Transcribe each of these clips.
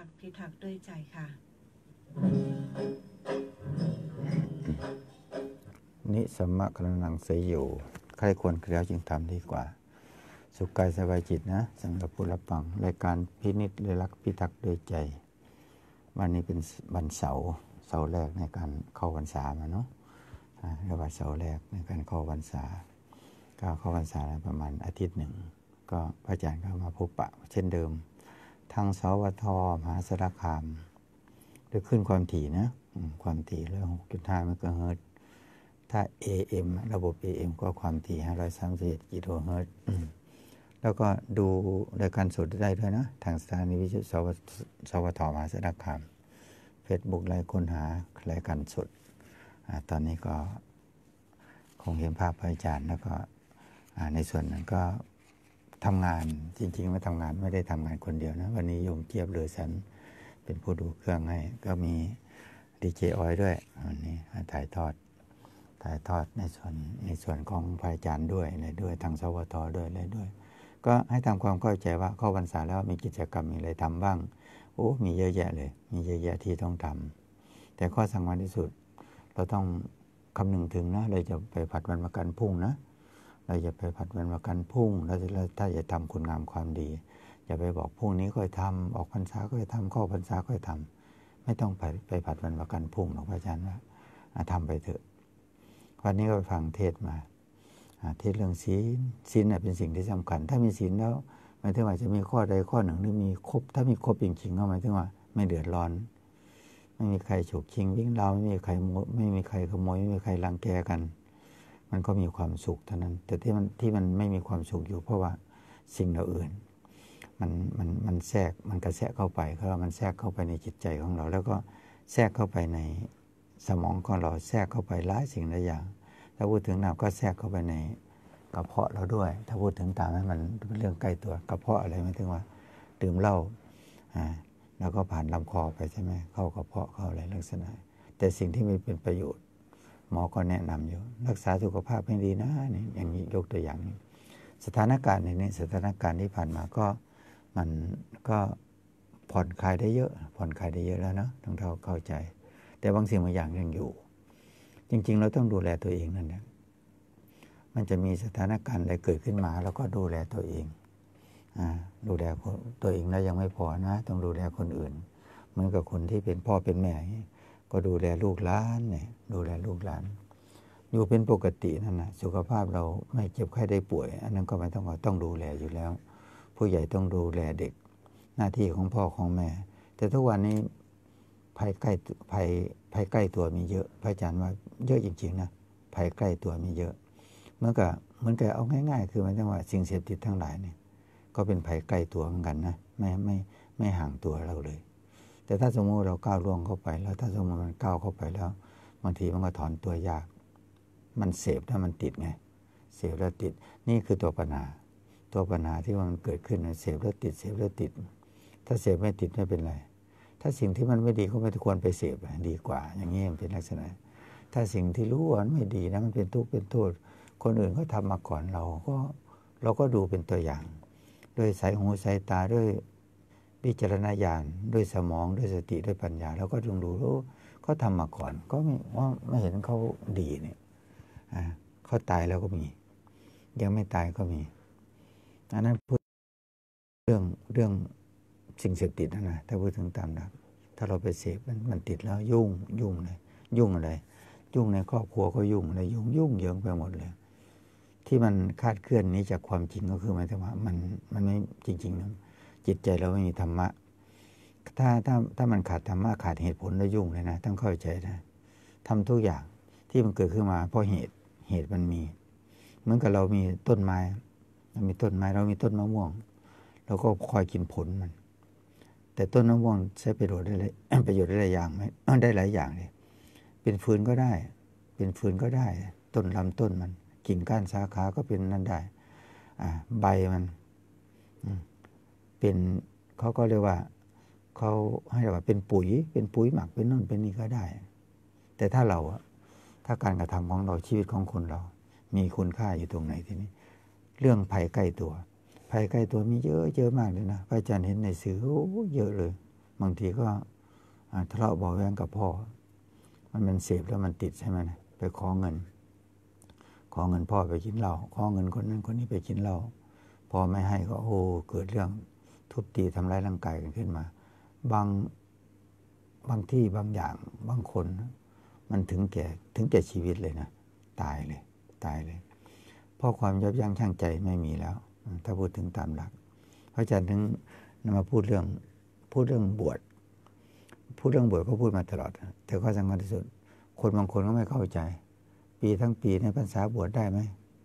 ับพิทักษ์ด้วยใจค่ะ นิสมะกรนังเสยอยู่ ใครควรเคลียวจึงทำดีกว่า สุขกายสบายจิตนะสำหรับผู้รับฟังรายการพินิจเลยรักพิทักษ์ด้วยใจ วันนี้เป็นวันเสาร์เสาร์แรกในการเข้าวันษามาเนาะเรียกว่าเสาร์แรกในการเข้าวันษาก็เข้าวันษาประมาณอาทิตย์หนึ่งก็พระอาจารย์ก็มาพบปะ เช่นเดิมทางสวทมหาสารคามจะขึ้นความถี่นะความถี่เรื่องหกจุดห้าไมกะเฮิรตถ้า AM ระบบ AM ก็ความถี่ห้าร้อยสามสิบเจ็ดกิโลเฮิรตแล้วก็ดูรายการสดได้ด้วยนะ ทางสถานีวิทยุสวสวทมหาสารคามเฟซบุ๊กไลน์ค้นหารายการสดอตอนนี้ก็คงเห็นภาพพระอาจารย์ แล้วก็ในส่วนนั้นก็ทำงานจริงๆมาทำงานไม่ได้ทำงานคนเดียวนะ วันนี้โยมเจียบเหลือสันเป็นผู้ดูเครื่องให้ก็มีดีเจออยด้วยวันนี้ถ่ายทอดถ่ายทอด ในส่วนในส่วนของพายจารย์ด้วยเลยด้วยทางสวทด้วยเลยด้วย ก็ให้ทำความเข้าใจว่าข้อวันษาแล้วมีกิจกรรมมีอะไรทำบ้าง โอ้ มีเยอะแยะเลย มีเยอะแยะที่ต้องทำ แต่ข้อสงวันที่สุด เราต้องคำนึงถึงนะเราจะไปผัดวันประกันพรุ่งนะเราอย่าไปผัดวันประกันพุ่งแล้วถ้าจะทำคุณงามความดีอย่าไปบอกพรุ่งนี้ค่อยทำออกพรรษาค่อยทำเข้าพรรษาค่อยทำ ไม่ต้องไปไปผัดวันประกันพุ่งหลวงพ่ออาจารย์ว่าทำไปเถอะวันนี้ก็ไปฟังเทศมาเทศเรื่องศีลศีลเป็นสิ่งที่สำคัญ ถ้ามีศีลแล้วหมายถึงว่าจะมีข้อใดข้อหนึ่งที่มีครบถ้ามีครบจริงๆก็หมายถึงว่าไม่เดือดร้อน ไม่มีใครฉกชิงวิ่งเราไม่มีใครไม่มีใครขโมยไม่มีใครรังแกกันมันก็มีความสุขเท่านั้นแต่ที่มันที่มันไม่มีความสุขอยู่ เพราะว่าสิ่งเราอื่นมันมันมันแทรกมันกระแทกเข้าไปเพราะมันแทรกเข้าไปในจิตใจของเรา แล้วก็แทรกเข้าไปในสมองของเราแทรกเข้าไปหลายสิ่งหลายอย่าง ถ้าพูดถึงน้ำก็แทรกเข้าไปในกระเพาะเราด้วย ถ้าพูดถึงตามนั้นมันเป็นเรื่องใกล้ตัวกระเพาะอะไรไม่ถึงว่าดื่มเหล้าอ่า แล้วก็ผ่านลำคอไปใช่ไหมเข้ากระเพาะเข้าอะไรลักษณะ แต่สิ่งที่ไม่เป็นประโยชน์หมอก็แนะนำอยู่ รักษาสุขภาพให้ดีนะ นี่อย่างนี้ยกตัวอย่างนี้ สถานการณ์ในนี้สถานการณ์ที่ผ่านมาก็มันก็ผ่อนคลายได้เยอะ ผ่อนคลายได้เยอะแล้วเนาะทั้งเราเข้าใจ แต่บางสิ่งบางอย่างยังอยู่ จริง ๆ เราต้องดูแลตัวเองนั่นแหละมันจะมีสถานการณ์อะไรเกิดขึ้นมา แล้วก็ดูแลตัวเองอดูแลตัวเองแล้วยังไม่พอนะ ต้องดูแลคนอื่น เหมือนกับคนที่เป็นพ่อเป็นแม่ก็ดูแลลูกหลานเนี่ยดูแลลูกหลาน อยู่เป็นปกตินั่นนะสุขภาพเราไม่เจ็บไข้ได้ป่วย อันนั้นก็ไม่ต้องต้องดูแลอยู่แล้ว ผู้ใหญ่ต้องดูแลเด็ก หน้าที่ของพ่อของแม่ แต่ทุกวันนี้ภัยใกล้ภัยภัยใกล้ตัวมีเยอะพระอาจารย์ว่า เยอะจริง ๆนะภัยใกล้ตัวมีเยอะ เมื่อกับเหมือนกับเอาง่ายๆ คือมันจงว่าสิ่งเสพติดทั้งหลายเนี่ย ก็เป็นภัยใกล้ตัวเหมือนกันนะไม่ไม่ไม่ห่างตัวเราเลยแต่ถ้าสมมติเราก้าวล่วงเข้าไปแล้ว ถ้าสมมติมันก้าวเข้าไปแล้วบางทีมันก็ถอนตัวยาก มันเสพถ้ามันติดไงเสพแล้วติดนี่คือตัวปัญหาตัวปัญหาที่มันเกิดขึ้นเสพแล้วติด เสพแล้วติด ถ้าเสพไม่ติดไม่เป็นไรถ้าสิ่งที่มันไม่ดีก็ไม่ควรไปเสพดีกว่า อย่างนี้มันเป็นลักษณะ ถ้าสิ่งที่รู้ว่าไม่ดีนะมันเป็นทุกข์เป็นโทษ คนอื่นก็ทำมาก่อนเราก็เราก็ดูเป็นตัวอย่างด้วยสายหูสายตาด้วยพิจารณาญาณด้วยสมองด้วยสติด้วยปัญญา แล้วก็องรู้ว่าเขาทำมาก่อน ก็ไม่ว่าไม่เห็นเขาดีเนี่ยเขาตายแล้วก็มี ยังไม่ตายก็มีอันนั้นพูดเรื่องเรื่องสิ่งเสพติดนะนะ ถ้าพูดถึงตามนะถ้าเราไปเสพมันมันติดแล้ว ยุ่งยุ่งเลยยุ่งอะไรยุ่งในครอบครัวก็ยุ่งเลยยุ่งยุ่งเยิงไปหมดเลย ที่มันคาดเคลื่อนนี้จากความจริงก็คือหมายถึงว่ามันมันไม่จริง ๆนะจิตใจเราไม่มีธรรมะถ้าถ้าถ้ามันขาดธรรมะขาดเหตุผลแล้วยุ่งเลยนะ ต้องเข้าใจนะทำทุกอย่าง ที่มันเกิดขึ้นมาเพราะเหตุ เหตุมันมี เหมือนกับเรามีต้นไม้ เรามีต้นไม้เรามีต้นมะม่วง เราก็คอยกินผลมัน แต่ต้นมะม่วงใช้ประโยชน์ได้เลยประโยชน์ได้หลายอย่างไหมได้หลายอย่างเลย เป็นฟืนก็ได้ เป็นฟืนก็ได้ ต้นลำต้นมัน กิ่งก้านสาขาก็เป็นนั่นได้ อ่าใบมันเป็นเขาก็เรียกว่า เขาให้เราเป็นปุ๋ยเป็นปุ๋ยหมักเป็นน่นเป็นนี่ก็ได้ แต่ถ้าเราถ้าการกระทำของเราชีวิตของคนเรา มีคุณค่าอยู่ตรงไหนทีนี้ เรื่องภัยใกล้ตัวภัยใกล้ตัวมีเยอะเยอะมากเลยนะพระอาจารย์เห็นในสื่อเยอะเลย บางทีก็ทะเลาะเบาแวงกับพ่อมันมันเสพแล้วมันติดใช่ไหมนะไปขอเงิน ขอเงินพ่อไปกินเหล้าขอเงินคนนั้นคนนี้ไปกินเหล้าพอไม่ให้ก็โอ้เกิดเรื่องทุบตีทำร้ายร่างกายกันขึ้นมา บางบางที่บางอย่างบางคน มันถึงแก่ถึงแก่ชีวิตเลยนะ ตายเลยตายเลยเพราะความยับยั้งชั่งใจไม่มีแล้ว ถ้าพูดถึงตามหลักเพราะฉะนั้นถึงนำมาพูดเรื่องพูดเรื่องบวชพูดเรื่องบวชก็พูดมาตลอดแต่ข้อสำคัญที่สุด คนบางคนก็ไม่เข้าใจ ปีทั้งปีในพรรษาบวชได้ไหม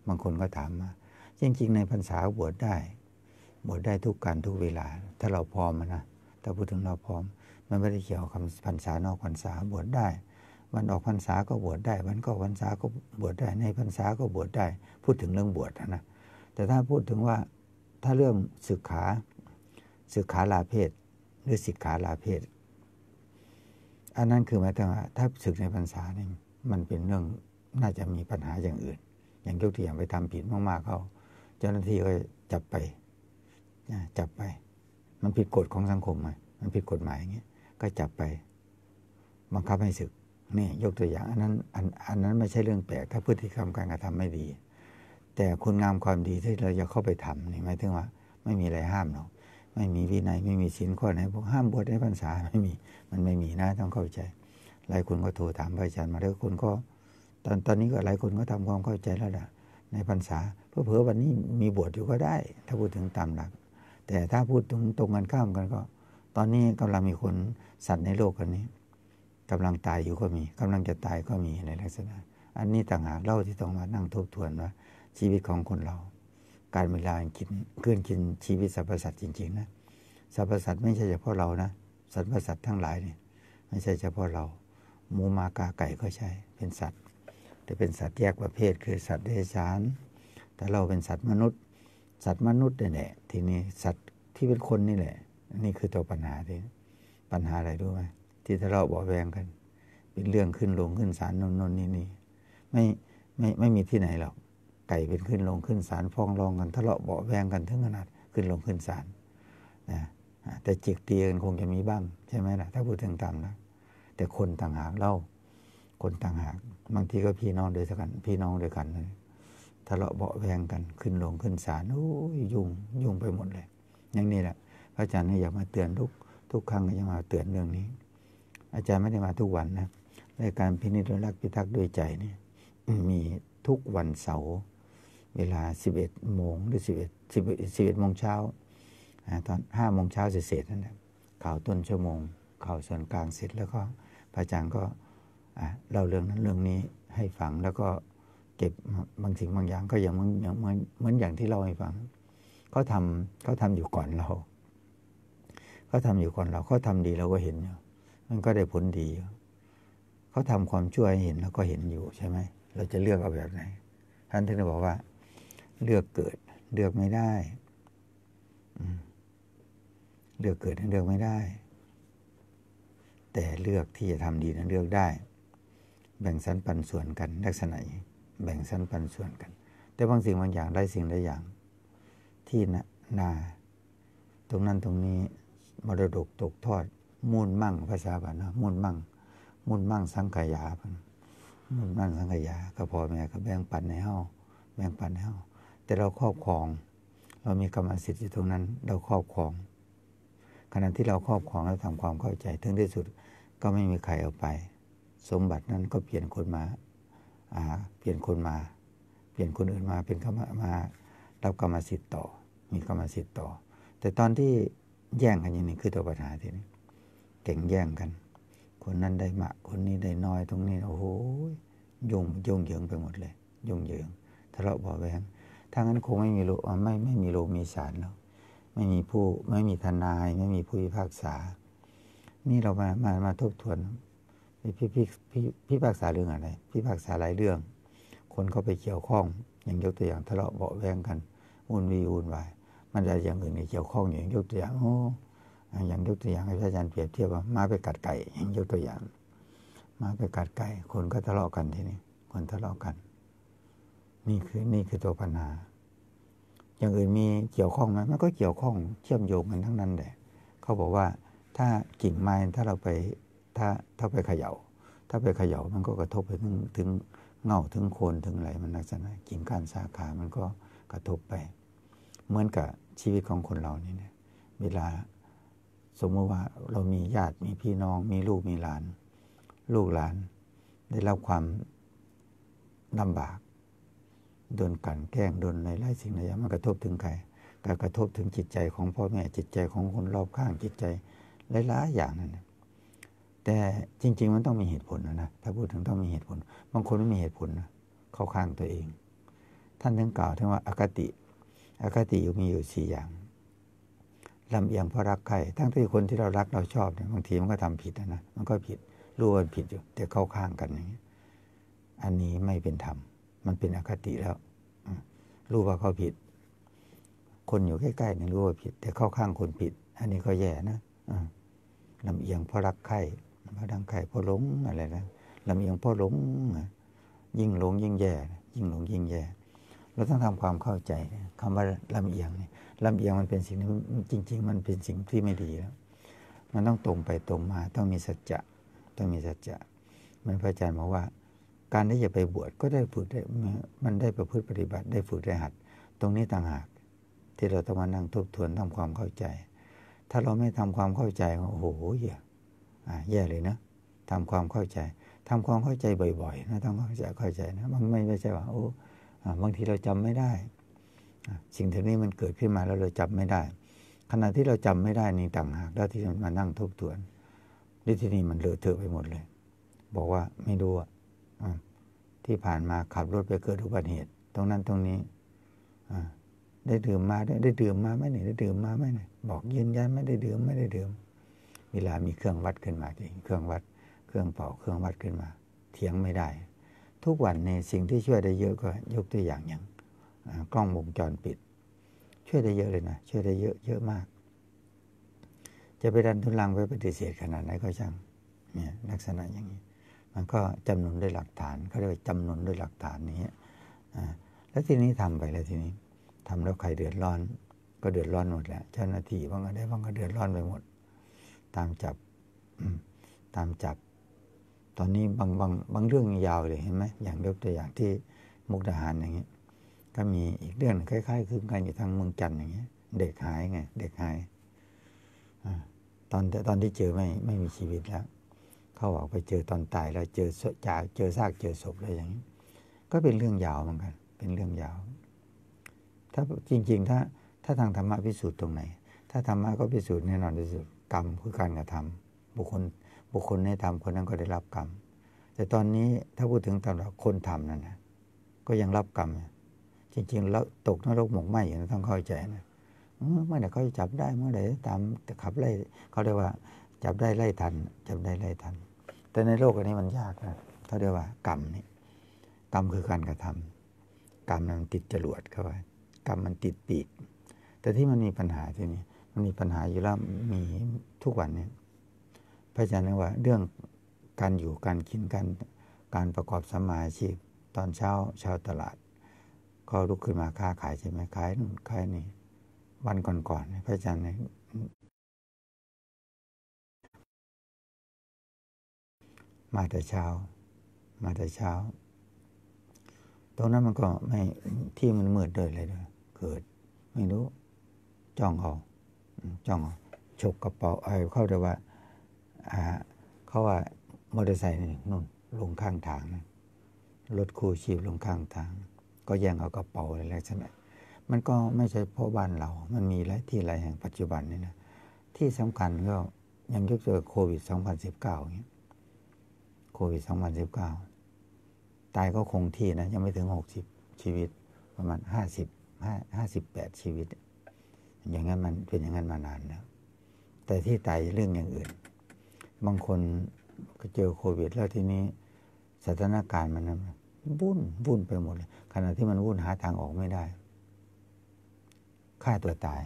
บางคนก็ถามมา จริงๆ ในพรรษาบวชได้บวชได้ทุกการทุกเวลา ถ้าเราพร้อมนะถ้าพูดถึงเราพร้อม มันไม่ได้เกี่ยวกับพรรษานอกพรรษาบวชได้วันออกพรรษาก็บวชได้วันก็พรรษาก็บวชได้ ในพรรษาก็บวชได้ พูดถึงเรื่องบวชนะ แต่ถ้าพูดถึงว่าถ้าเรื่องศึกขาศึกขาลาเพศ หรือสิกขาลาเพศ อันนั้นคือหมายถึงว่าถ้าศึกในพรรษานี่มันเป็นเรื่องน่าจะมีปัญหาอย่างอื่น อย่างยกตัวอย่างไปทำผิดมาก ๆ เขาเจ้าหน้าที่ก็จับไปจับไป มันผิดกฎของสังคมไงมันผิดกฎหมายอย่างเงี้ย ก็จับไป บังคับให้ศึก นี่ยกตัวอย่าง อันนั้นอันอันนั้นไม่ใช่เรื่องแปลก ถ้าพฤติกรรมการกระทำไม่ดี แต่คุณงามความดีที่เราจะเข้าไปทำนี่หมายถึงว่าไม่มีอะไรห้ามเนาะไม่มีวินัย ไม่มีศีลข้อไหนพวกห้ามบวชในพรรษาไม่มี มันไม่มีนะ ต้องเข้าใจ หลายคนก็โทรถามพระอาจารย์มาแล้วคนก็ ตอนตอนนี้ก็หลายคนก็ทำความเข้าใจแล้วล่ะ ในพรรษาเพื่อเผื่อวันนี้มีบวชอยู่ก็ได้ ถ้าพูดถึงตามหลักแต่ถ้าพูดตรงตรงกันข้ามกันก็ ตอนนี้กำลังมีคนสัตว์ในโลกกันนี้ กำลังตายอยู่ก็มี กำลังจะตายก็มีในลักษณะอันนี้ต่างหากเล่าที่ต้องมานั่งทบทวนว่า ชีวิตของคนเรา การเวลาคินเคลื่อนกินชีวิตสรรพสัตว์จริงๆนะสรรพสัตว์ไม่ใช่เฉพาะเรานะสรรพสัตว์ทั้งหลายเนี่ยไม่ใช่เฉพาะเราหมูมากาไก่ก็ใช่ เป็นสัตว์ แต่เป็นสัตว์แยกประเภทคือสัตว์เดรัจฉานแต่เราเป็นสัตว์มนุษย์สัตว์มนุษย์นี่แหละทีนี้สัตว์ที่เป็นคนนี่แหละ นี่คือตัวปัญหาที่ปัญหาอะไรรู้ไหมที่ทะเลาะเบาแวงกัน เป็นเรื่องขึ้นลง ขึ้นศาลนนนนี่นี่ไม่ไม่ไม่มีที่ไหนหรอก ไก่เป็นขึ้นลงขึ้นศาลฟ้องร้องกันทะเลาะเบาแวงกันถึงขนาด ขึ้นลงขึ้นศาลนะแต่จิกเตียกันคงจะมีบ้างใช่ไหมล่ะ ถ้าพูดถึงตามนะแต่คนต่างหากเล่าคนต่างหากบางทีก็พี่น้องเดยกันพี่น้องเดยกันเลยทะเลาะเบาแวงกันขึ้นลงขึ้นศาลโอ้ยยุ่งยุ่งไปหมดเลย อย่างนี้แหละ พระอาจารย์อยากมาเตือนทุกทุกครั้งก็จะมาเตือนเรื่องนี้ อาจารย์ไม่ได้มาทุกวันนะในการพินิจรัก พิทักษ์ด้วยใจนี่มีทุกวันเสาร์เวลาสิบเอ็ดโมงหรือสสิบเอ็ดิบเอ็ดโมงเช้าตอนห้าโมงเช้าเสร็จนั่นแหละข่าวต้นชั่วโมงข่าวส่วนกลางเสร็จแล้วก็พระอาจารย์ก็เล่าเรื่องนั้นเรื่องนี้ให้ฟังแล้วก็เก็บบางสิ่งบางอย่างก็อย่างเหมือนเหมือนเหมือนอย่างที่เราให้ฟังเขาทำเขาทำอยู่ก่อนเราเขาทำอยู่ก่อนเราเขาทำดีเราก็เห็นมันก็ได้ผลดีเขาทำความช่วให้เห็นแล้ว ก็เห็นอยู่ใช่ไหมเราจะเลือกเอาแบบไหนท่านท่านบอกว่า เลือกเกิด เลือกไม่ได้เลือกเกิดเลือกไม่ได้ แต่เลือกที่จะทำดีนั้น เลือกได้ แบ่งสรรปันส่วนกันลักษณะนี้แบ่งสั้นปันส่วนกัน แต่บางสิ่งบางอย่างได้สิ่งได้อย่างที่นาตรงนั้นตรงนี้มรดกตกทอดมูลมั่งภาษาบาลนะมูลมั่งมูลมั่งสังขยาพันมูลมั่งสังขยาก็พอแม่ก็แบ่งปันในห้าแบ่งปันในห้าแต่เราครอบครอง เรามีกรรมสิทธิ์อยู่ตรงนั้น เราครอบครองขณะที่เราครอบครองแลาทำความเข้าใจถึงที่สุดก็ไม่มีใครเอาไป สมบัตินั้นก็เปลี่ยนคนมาเปลี่ยนคนมา เปลี่ยนคนอื่นมา เป็นกรรมมา รับกรรมสิทธิ์ต่อ มีกรรมสิทธิ์ต่อ แต่ตอนที่แย่งกันอย่างนี้คือตัวปัญหาทีนี้เก่งแย่งกัน คนนั้นได้มาก คนนี้ได้น้อยตรงนี้โอ้โหยุ่งยุ่งเหยิงไปหมดเลย ยุ่งเหยิงทะเลาะบ่อแวงถ้างั้นคงไม่มีโลไม่ไม่มีโลมีศาลแล้วไม่มีผู้ไม่มีทนาย ไม่มีผู้พิพากษา นี่เรามามามาทบทวนพี่พี่พี่พี่ภากษาเรื่องอะไร พี่พักษาหลายเรื่อง คนเข้าไปเกี่ยวข้องอย่างยกตัวอย่าง ทะเลาะเบาแวงกันวุ่นวีวุ่นวายมันจะอย่างอื่นเกี่ยวข้องอย่างยกตัวอย่างโอ้อย่าง ยกตัวอย่างอาจารย์เปรียบเทียบว่า มาไปกัดไก่อย่างยกตัวอย่าง มาไปกัดไก่คนก็ทะเลาะกันทีนี้คนทะเลาะกัน นี่คือนี่คือตัวปัญหาอย่างอื่นมีเกี่ยวข้องไหมมันก็เกี่ยวข้อง เชื่อมโยงกันทั้งนั้นแหละเขาบอกว่า ถ้ากิ่งไม้ถ้าเราไปถ้าถ้าไปเขยา่า ถ้าไปเขย่ามันก็กระทบไปถึงถึงเงาถึงโคนถึงอะไรมันลักษณะกิ่งก้านสาขา มันก็กระทบไป เหมือนกับชีวิตของคนเรานี่เนี่ยเวลาสมมติว่าเรามีญาติมีพี่น้อง มีลูกมีหลาน ลูกหลาน ได้รับความลำบากโดนกันแกล้งโดนในไล่สิ่งใดมันกระทบถึงใครการกระทบถึงจิตใจของพ่อแม่จิตใจของคนรอบข้างจิตใจหลายๆอย่างนั่นแต่จริง ๆ มันต้องมีเหตุผลนะนะถ้าพูดถึงต้องมีเหตุผล บางคนไม่มีเหตุผลนะ เข้าข้างตัวเอง ท่านถึงกล่าวถึงว่าอากติอากติอยู่มีอยู่สี่อย่างลำเอียงเพราะรักใคร ทั้งที่คนที่เรารักเราชอบเนี่ย บางทีมันก็ทำผิดนะนะ มันก็ผิด รู้ว่าผิดอยู่ แต่เข้าข้างกันอย่างนี้ อันนี้ไม่เป็นธรรม มันเป็นอคติแล้วรู้ว่าเขาผิด คนอยู่ใกล้ๆเนี่ยรู้ว่าผิด แต่เข้าข้างคนผิด อันนี้ก็แย่นะลำเอียงเพราะรักใครมาดังไข่พ่อหลงอะไรนะลำเอียงพ่อหลงยิ่งหลงยิ่งแย่ ยิ่งหลงยิ่งแย่เราต้องทำความเข้าใจ คำว่าลำเอียงเนี่ยลำเอียงมันเป็นสิ่งที่จริง ๆ มันเป็นสิ่งที่ไม่ดีแล้วมันต้องตรงไปตรงมา ต้องมีสัจจะต้องมีสัจจะมันพระอาจารย์บอกว่า การที่จะไปบวชก็ได้ฝึกได้มันได้ประพฤติปฏิบัติได้ฝึกได้หัดตรงนี้ต่างหาก ที่เราต้องมานั่งทบทวนทำความเข้าใจ ถ้าเราไม่ทำความเข้าใจโอ้โหเหี้ยแย่เลยนะทำความเข้าใจทำความเข้าใจบ่อยๆนะต้องเข้าใจเข้าใจนะมันไม่ไม่ใช่ว่าโอ้บางทีเราจำไม่ได้ สิ่งที่นี้มันเกิดขึ้นมาแล้วเราจำไม่ได้ ขณะที่เราจำไม่ได้นี่ต่างหาก แล้วที่มานั่งทบทวนดิที่นี่มันเลอะเทอะไปหมดเลย บอกว่าไม่รู้อ่ะที่ผ่านมาขับรถไปเกิดอุบัติเหตุ ตรงนั้นตรงนี้ได้ดื่มมาได้ได้ดื่มมาไหมเนี่ยได้ดื่มมาไหมเนี่ยบอกยืนยันไม่ได้ดื่มไม่ได้ดื่มเวลามีเครื่องวัดขึ้นมาจริง เครื่องวัด เครื่องเป่า เครื่องวัดขึ้นมาเถียงไม่ได้ ทุกวันในสิ่งที่ช่วยได้เยอะ ก็ยกตัวอย่างอย่าง กล้องวงจรปิด ช่วยได้เยอะเลยนะช่วยได้เยอะเยอะมาก จะไปดันทุนลังไปปฏิเสธขนาดไหนก็ช่างเนี่ยลักษณะอย่างนี้ มันก็จำนวนด้วยหลักฐานเขาเรียกว่าจำนวนด้วยหลักฐานนี้แล้วทีนี้ทำไปแล้วทีนี้ ทำแล้วใครเดือดร้อน ก็เดือดร้อนหมดแหละเจ้าหน้าที่บางก็ได้บางก็เดือดร้อนไปหมดตามจับ ตามจับ ตอนนี้บางบางบางเรื่องยาวเลยเห็นไหมอย่างยกตัวอย่างที่มุกดาหารอย่างเงี้ยก็มีอีกเรื่อง คล้าย ๆ คือการอยู่ทางเมืองจันทร์อย่างเงี้ย เด็กหายไง เด็กหายตอนตอนที่เจอไม่ไม่มีชีวิตแล้ว เขาบอกไปเจอตอนตาย แล้วเจอจากเจอซากเจอศพอะไรอย่างนี้ก็เป็นเรื่องยาวเหมือนกัน เป็นเรื่องยาว ถ้าจริง ๆ ถ้า ถ้าทางธรรมะพิสูจน์ตรงไหน ถ้าธรรมะก็พิสูจน์แน่นอนที่สุดกรรมคือการกระทำ บุคคลบุคคลได้ทำคนนั้นก็ได้รับกรรมแต่ตอนนี้ถ้าพูดถึงตำรบคนทำนั่นนะก็ยังรับกรรมจริง ๆ แล้วตกนรกหมกไหมอยู่น้ต้องเข้าใจนะเมื่อไหร่เขาจะจับได้เมื่อไหร่ตามขับไล่เขาเรียกว่าจับได้ไล่ทัน จับได้ไล่ทัน แต่ในโลกอันนี้มันยากนะเขาเรียกว่า กรรมนี่ กรรมคือการกระทำกรรมมันติดจรวดเข้าไปกรรมมันติดปีกแต่ที่มันมีปัญหาที่นี้มีปัญหาอยู่แล้ว มีทุกวันเนี่ย พระอาจารย์เยว่าเรื่องการอยู่การกินการการประกอบสมาชีพตอนเช้าชาวตลาด ก็ลุกขึ้นมาค้าขายใช่ไหมขายนู่นขายนี่วันก่อนๆพระอาจารย์เนี่ยมาแต่เช้า มาแต่เช้า ตรงนั้นมันก็ไม่ที่มันมืดเลยเลยเกิด ไม่รู้จ้องเอาจ้องฉกกระเป๋าไอ้เข้าแต่ว่าเขาว่ามอเตอร์ไซค์นู่นลงข้างทาง รถคู่ชีพลงข้างทาง ก็แย่งเอากระเป๋าอะไรใช่ไหมมันก็ไม่ใช่เพราะบ้านเรา มันมีหลายที่หลายแห่งปัจจุบันนี่นะที่สำคัญก็ยังยกตัวโควิด 2019เงี้ยโควิด 2019 ตายก็คงที่นะ ยังไม่ถึง 60 ชีวิตประมาณ50 58ชีวิตอย่างนั้นมันเป็นอย่างนั้นมานานแล้วแต่ที่ไตเรื่องอย่างอื่น บางคนเจอโควิดแล้วทีนี้สถานการณ์มันวุ่นวุ่นไปหมดเลยขณะที่มันวุ่นหาทางออกไม่ได้ฆ่าตัวตาย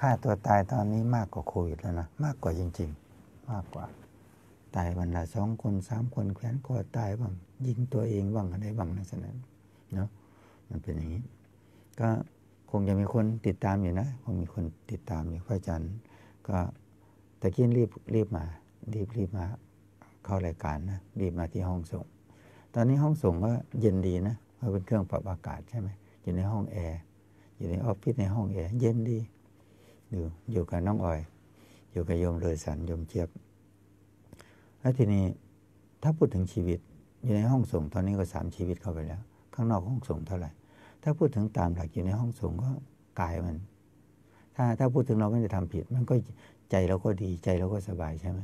ฆ่าตัวตายตอนนี้มากกว่าโควิด แล้วนะมากกว่าจริง ๆ มากกว่า ตายวันละสองคนสามคนแขวนคอตายบ้างยิงตัวเองบ้างอะไรบ้างในะนั้น เนาะมันเป็นอย่างนี้ ก็งจะมีคนติดตามอยู่นะคงมีคนติดตามอยู่พระอาจารย์ก็ตะกี้รีบรีบมารีบรีบมา เข้ารายการนะ รีบมาที่ห้องส่ง ตอนนี้ห้องส่งก็เย็นดีนะเพราะเป็นเครื่องปรับอากาศใช่ไหมอยู่ในห้องแอร์ อยู่ในออฟฟิศในห้องแอร์เย็นดีอยู่อยู่กับน้องออย อยู่กับโยมเลยสันโยมเจี๊ยบ แล้วทีนี้ถ้าพูดถึงชีวิตอยู่ในห้องส่งตอนนี้ก็สามชีวิตเข้าไปแล้ว ข้างนอกห้องส่งเท่าไหร่ถ้าพูดถึงตามหลักอยู่ในห้องสูงก็กายมัน ถ้าถ้าพูดถึงเราไม่ได้ทำผิด มันก็ใจเราก็ดีใจเราก็สบายใช่ไหม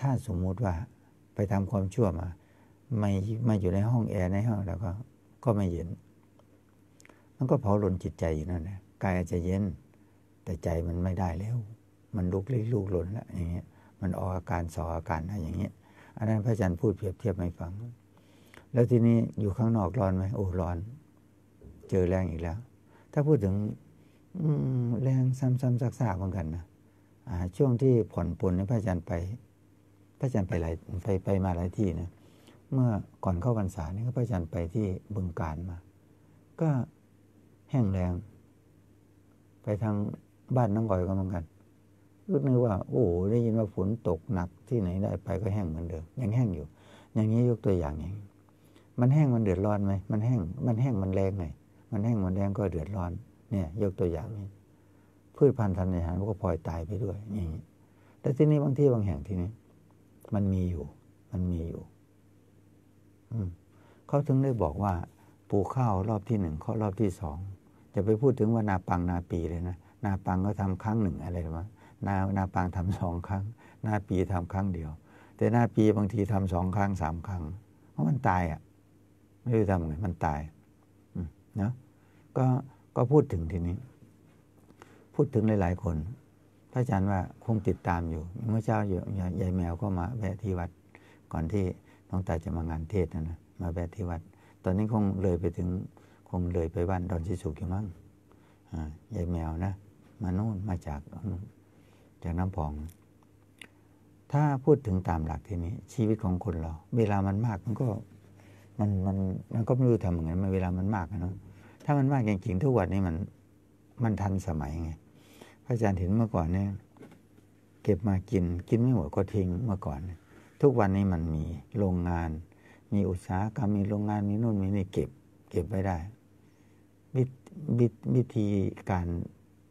ถ้าสมมุติว่าไปทำความชั่วมาไม่ไม่อยู่ในห้องแอร์ในห้องแล้วก็ก็ไม่เย็นมันก็เผาลนจิตใจอยู่นั่นแหละกายอาจจะเย็น แต่ใจมันไม่ได้แล้ว มันลุกลี้ลุกลนแล้วอย่างเงี้ย มันออกอาการสออาการอะไรอย่างเงี้ยอันนั้นพระอาจารย์พูดเปรียบเทียบให้ฟังแล้วทีนี้อยู่ข้างนอกร้อนไหมโอ้ร้อน เจอแรงอีกแล้ว ถ้าพูดถึงแรงซ้ำๆซากๆเหมือนกันนะช่วงที่ผ่อนปลนนี่พระอาจารย์ไป พระอาจารย์ไปหลายไป ไปมาหลายที่นะเมื่อก่อนเข้าพรรษานี่ก็พระอาจารย์ไปที่บึงการมา ก็แห้งแรง ไปทางบ้านน้องก่อยก็เหมือนกันรู้นึกว่าโอ้ได้ยินว่าฝนตกหนักที่ไหนได้ไปก็แห้งเหมือนเดิมยังแห้งอยู่ อย่างนี้ยกตัวอย่างอย่างนีมันแห้งมันเดือดร้อนไหม มันแห้ง มันแห้งมันแรงไง มันแห้งมันแรงก็เดือดร้อน เนี่ย ยกตัวอย่างนี้พืชพันธุ์ธัญาหารก็พลอยตายไปด้วยอย่างนี้ แต่ที่นี่บางที่บางแห่งที่นี้มันมีอยู่ มันมีอยู่ อืมเขาถึงได้บอกว่าปลูกข้าวรอบที่หนึ่งข้อรอบที่สองจะไปพูดถึงว่านาปังนาปีเลยนะนาปังก็ทำครั้งหนึ่งอะไรหรือวะนานาปังทำสองครั้งนาปีทำครั้งเดียว แต่นาปีบางทีทำสองครั้งสามครั้งเพราะมันตายอะ่ะไม่รู้ทำไงมันตายนะก็ก็พูดถึงทีนี้ พูดถึงหลายๆคนพระอาจารย์ว่าคงติดตามอยู่ เมื่อเช้าอยู่ยายแมวก็มาแวะที่วัดก่อนที่น้องตาจะมางานเทศนะนะมาแวะที่วัด ตอนนี้คงเลยไปถึง คงเลยไปบ้านดอนชิสุกอยู่มั้งยายแมวนะมาโน่นมาจากจากน้ำพอง ถ้าพูดถึงตามหลักทีนี้ชีวิตของคนเรา เวลามันมากมันก็มันมันมันก็ไม่รู้ทำยังไงมันเวลามันมากนะ ถ้ามันมากจริงๆ ทุกวันนี้มัน มันทันสมัยไงพระอาจารย์เห็นเมื่อก่อนเนี่ย เก็บมากิน กินไม่หมดก็ทิ้งเมื่อก่อนทุกวันนี้มันมีโรงงาน มีอุตสาหกรรมมีโรงงานมีนู่นมีนี่เก็บ เก็บไว้ได้วิวิวิธีการ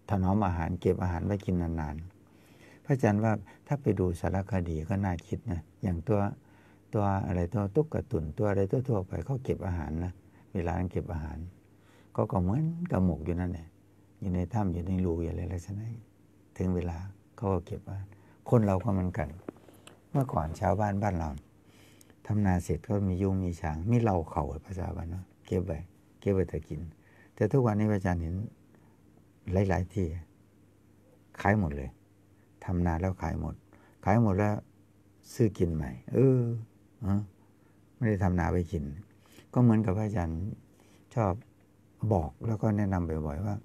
ถนอมอาหาร เก็บอาหารไว้กินนานๆพระอาจารย์ว่าถ้าไปดูสารคดีก็น่าคิดนะอย่างตัวตัวอะไรตัวตุ๊กตุนตัวอะไรตัวทั่วไปเขาเก็บอาหารนะเวลาเก็บอาหาร ก็ก็เหมือนกับหมกอยู่นั่นแหละอยู่ในถ้ำอยู่ในรูอย่างไรลักษณะถึงเวลาเขาก็เก็บอาหารคนเราก็เหมือนกัน เมื่อก่อนชาวบ้านบ้านเราทำนาเสร็จก็มียุงมีช้างมีเหล่าเขาภาษาบ้านเนาะเก็บไว้เก็บไว้แต่กิน แต่ทุกวันนี้อาจารย์เห็นหลายๆที่ขายหมดเลยทำนาแล้วขายหมด ขายหมดแล้ว ซื้อกินใหม่ เออไม่ได้ทำนาไปกิน ก็เหมือนกับพระอาจารย์ชอบบอกแล้วก็แนะนำบ่อยๆว่า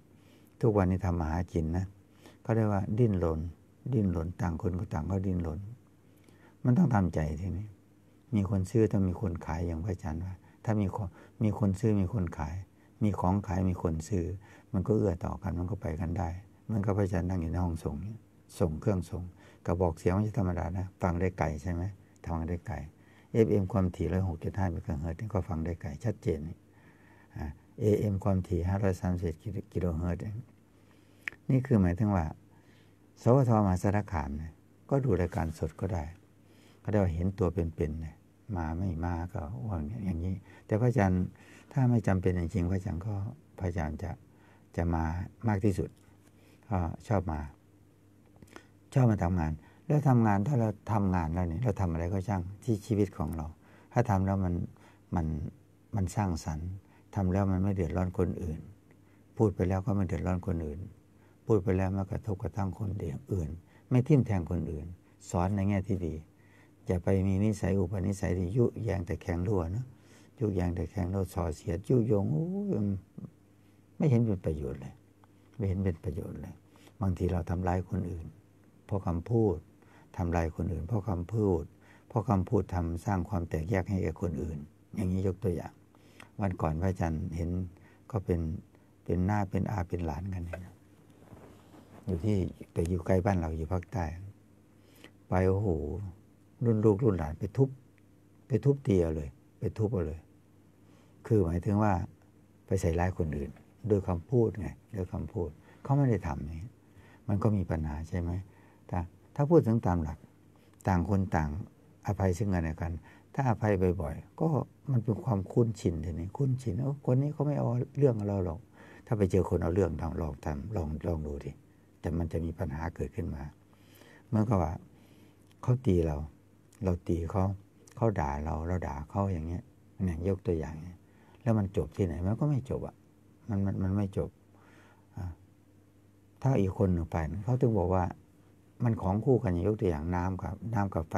ทุกวันนี้ทำมาหากินนะเขาเรียกว่าดิ้นรนดิ้นรนต่างคนก็ต่างก็ดิ้นรนมันต้องทำใจทีนี้ มีคนซื้อต้องมีคนขายอย่างพระอาจารย์ว่า ถ้ามีคนมีคนซื้อมีคนขาย มีของขายมีคนซื้อ มันก็เอื้อต่อกันมันก็ไปกันได้มันก็พระอาจารย์นั่งอยู่ในห้องส่งส่งเครื่องส่งกระบอกเสียงไม่ใช่ธรรมดานะฟังได้ไกลใช่ไหมทำได้ไกล FM ความถี่ร้อยหกจุดห้าเมกะเฮิรตซ์ก็ฟังได้ไกลชัดเจน AM ความถี่ห้าร้อยสามสิบกิโลเฮิรตซ์นี่คือหมายถึงว่า สวทมาสารคามเนี่ยก็ดูรายการสดก็ได้ ก็ได้เห็นตัวเป็นๆเนี่ยมาไม่มา ก็ว่าอย่างนี้ แต่พระอาจารย์ถ้าไม่จำเป็นจริงๆ พระอาจารย์ก็พระอาจา์จะจะมามากที่สุดก็ชอบมา ชอบมาทำงานแล้วทำงานถ้าเราทำงานแล้วเนี่ยเราทำอะไรก็ช่างที่ชีวิตของเรา ถ้าทำแล้วมันมันมันสร้างสรรค์ทำแล้วมันไม่เดือดร้อนคนอื่น พูดไปแล้วก็ไม่เดือดร้อนคนอื่น พูดไปแล้วไม่กระทบกระทั่งคนเดียวอื่น ไม่ทิ่มแทงคนอื่น สอนในแง่ที่ดี อย่าไปมีนิสัยอุปนิสัยที่ยุแยงแต่แข็งรั่วนะยุแยงแต่แข็งรั่วส่อเสียด ยุยงโอ้ไม่เห็นเป็นประโยชน์เลย ไม่เห็นเป็นประโยชน์เลย บางทีเราทำร้ายคนอื่นเพราะคำพูดทำลายคนอื่น เพราะคำพูด เพราะคำพูดทำสร้างความแตกแยกให้แก่คนอื่น อย่างนี้ ยกตัวอย่าง วันก่อนพระอาจารย์เห็นก็เป็นเป็นหน้าเป็นอาเป็นหลานกันนะอยู่ที่ แต่อยู่ใกล้บ้านเราอยู่ภาคใต้ไปโอ้โหรุ่นลูกรุ่นหลานไปทุบไปทุบเตียเลย ไปทุบเาเลย คือหมายถึงว่า ไปใส่ร้ายคนอื่นด้วยคำพูดไงด้วยคำพูด เขาไม่ได้ทำนี่มันก็มีปัญหาใช่ไหมถ้าพูดถึงตามหลักต่างคนต่างอภัยซึ่งกันและกัน ถ้าอภัยบ่อย ๆ ก็มันเป็นความคุ้นชินทีนี้คุ้นชินโอ้คนนี้เขาไม่เอาเรื่องเราหรอกถ้าไปเจอคนเอาเรื่องลองลองทำลองลองดูดิแต่มันจะมีปัญหาเกิดขึ้นมา เมื่อก็ว่า เขาตีเรา เราตีเขาเขาด่าเราเราด่าเขาอย่างเงี้ยเนี่ยยกตัวอย่างเนี่ยแล้วมันจบที่ไหน มันก็ไม่จบอ่ะมันมันมันไม่จบถ้าอีกคนหนึ่งไปเขาถึงบอกว่ามันของคู่กันยกตัวอย่างน้ำกับน้ำกับไฟ